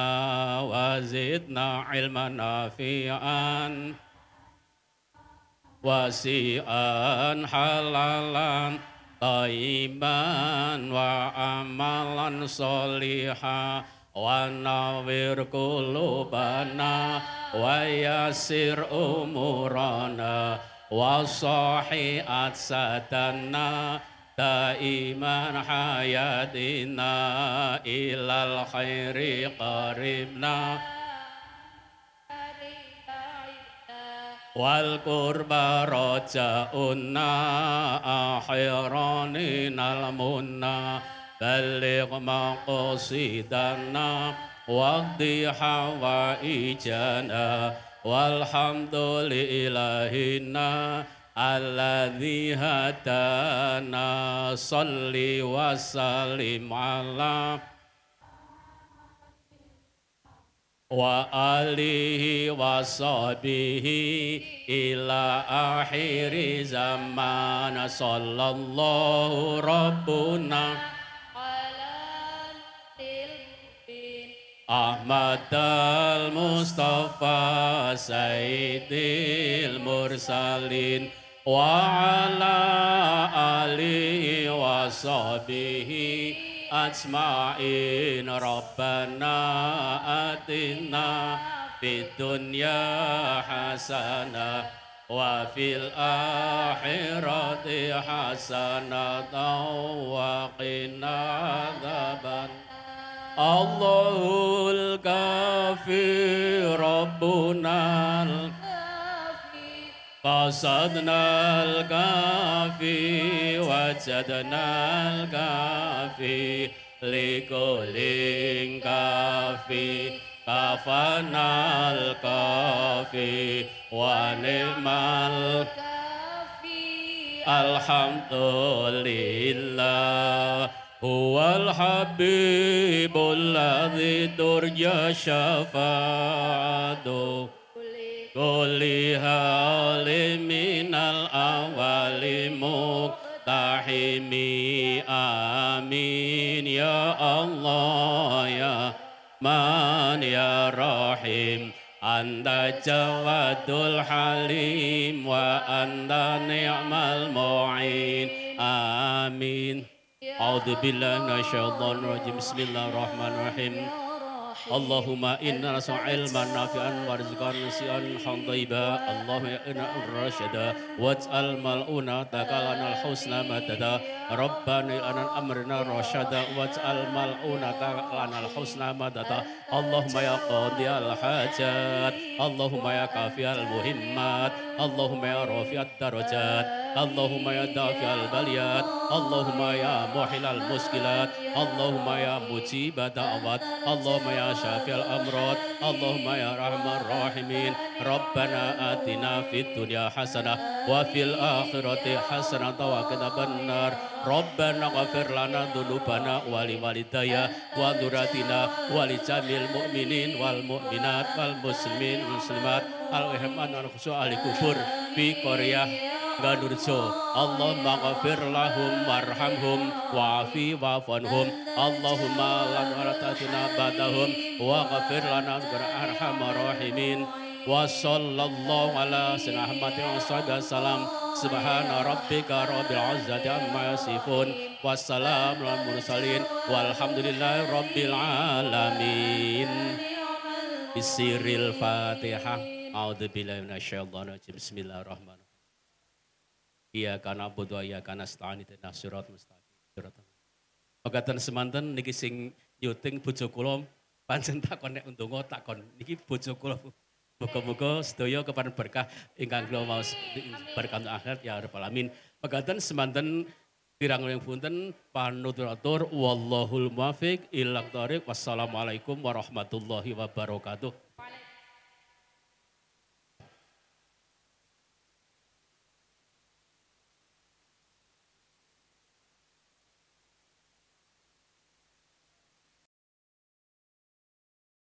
wa halalan taiman wa amalan soliha wa nawir kulubana wa umurana وصاحي أسدنا دائما حياتنا إلى الخير قريبنا والقرب رجاؤنا أحيراننا المنى بلغ مقصدنا واقضي حوائجنا walhamdulillahina alladzi hadana sholli wa sallim ala wa alihi wa sahbihi ila akhir zaman sallallahu rabbuna Ahmad al-Mustafa Sayyidil Mursalin Wa ala alihi wa sahbihi Ajma'in Rabbana atina Bidunya hasanah Wa fil akhirati hasanah Wa qina Allahul kafi Rabbunal kafi Qasadnal kafi Wajadnal kafi Likuling kafi Kafanal kafi Wa ni'mal kafi Alhamdulillah هو الحبيب الذي ترجى شفاعته كل هال من الأول مقتحمي آمين يا الله يا من يا رحيم أنت جواد الحليم وأنت نعم المعين آمين A'udzu billahi minasyaitonir rajim. Bismillahirrahmanirrahim. Allahumma inna nas'aluka nafi'an wa rizqan nasi'an hamdaiba. Allahumma ya inna ar-rasyada wa al ya mal'una takalana al-husna matada. Rabbana anna amrina rasyada wa al mal'una takalana al-husna matada. Allahumma ya qadhi hajat Allahumma ya kafi al-muhimmat. Allahumma ya rafi'at darajat. اللهم يا دافع البليات اللهم يا محل المشكلات اللهم يا مجيب دعوات اللهم يا شافي الأمراض اللهم يا رحم الراحمين ربنا آتنا في الدنيا حسنة وفي الآخرة حسنة وقنا النار ربنا اغفر لنا ذنوبنا ولوالدينا وذراتنا ولجميع المؤمنين والمؤمنات والمسلمين والمسلمات الإهمان والخشوع الكفر في قرية Ganurjo Allahumma ghafir lahum warhamhum wa'afi wa'afanhum Allahumma la nu'ratatina badahum wa ghafir lana arhamar rahimin wa sallallahu ala sayyidina Ahmad wa salam subhana rabbika rabbil izzati amma yasifun wassalamu alal mursalin walhamdulillahi rabbil alamin bisiril fatihah a'udzubillahi minasyaitonir rajim bismillahirrahmanirrahim Iya karena butuh iya karena setan itu nah surat mustaqim surat. Pagatan semantan niki sing yuting bojo kula pancen untung kok tak kon niki bojo muka muka setyo kepada berkah ingkang kula mau berkah akhirat ya rabbal alamin. Pagatan semantan Kirang yang punten panuturatur wallahul mafik ilak tarik wassalamualaikum warahmatullahi wabarakatuh.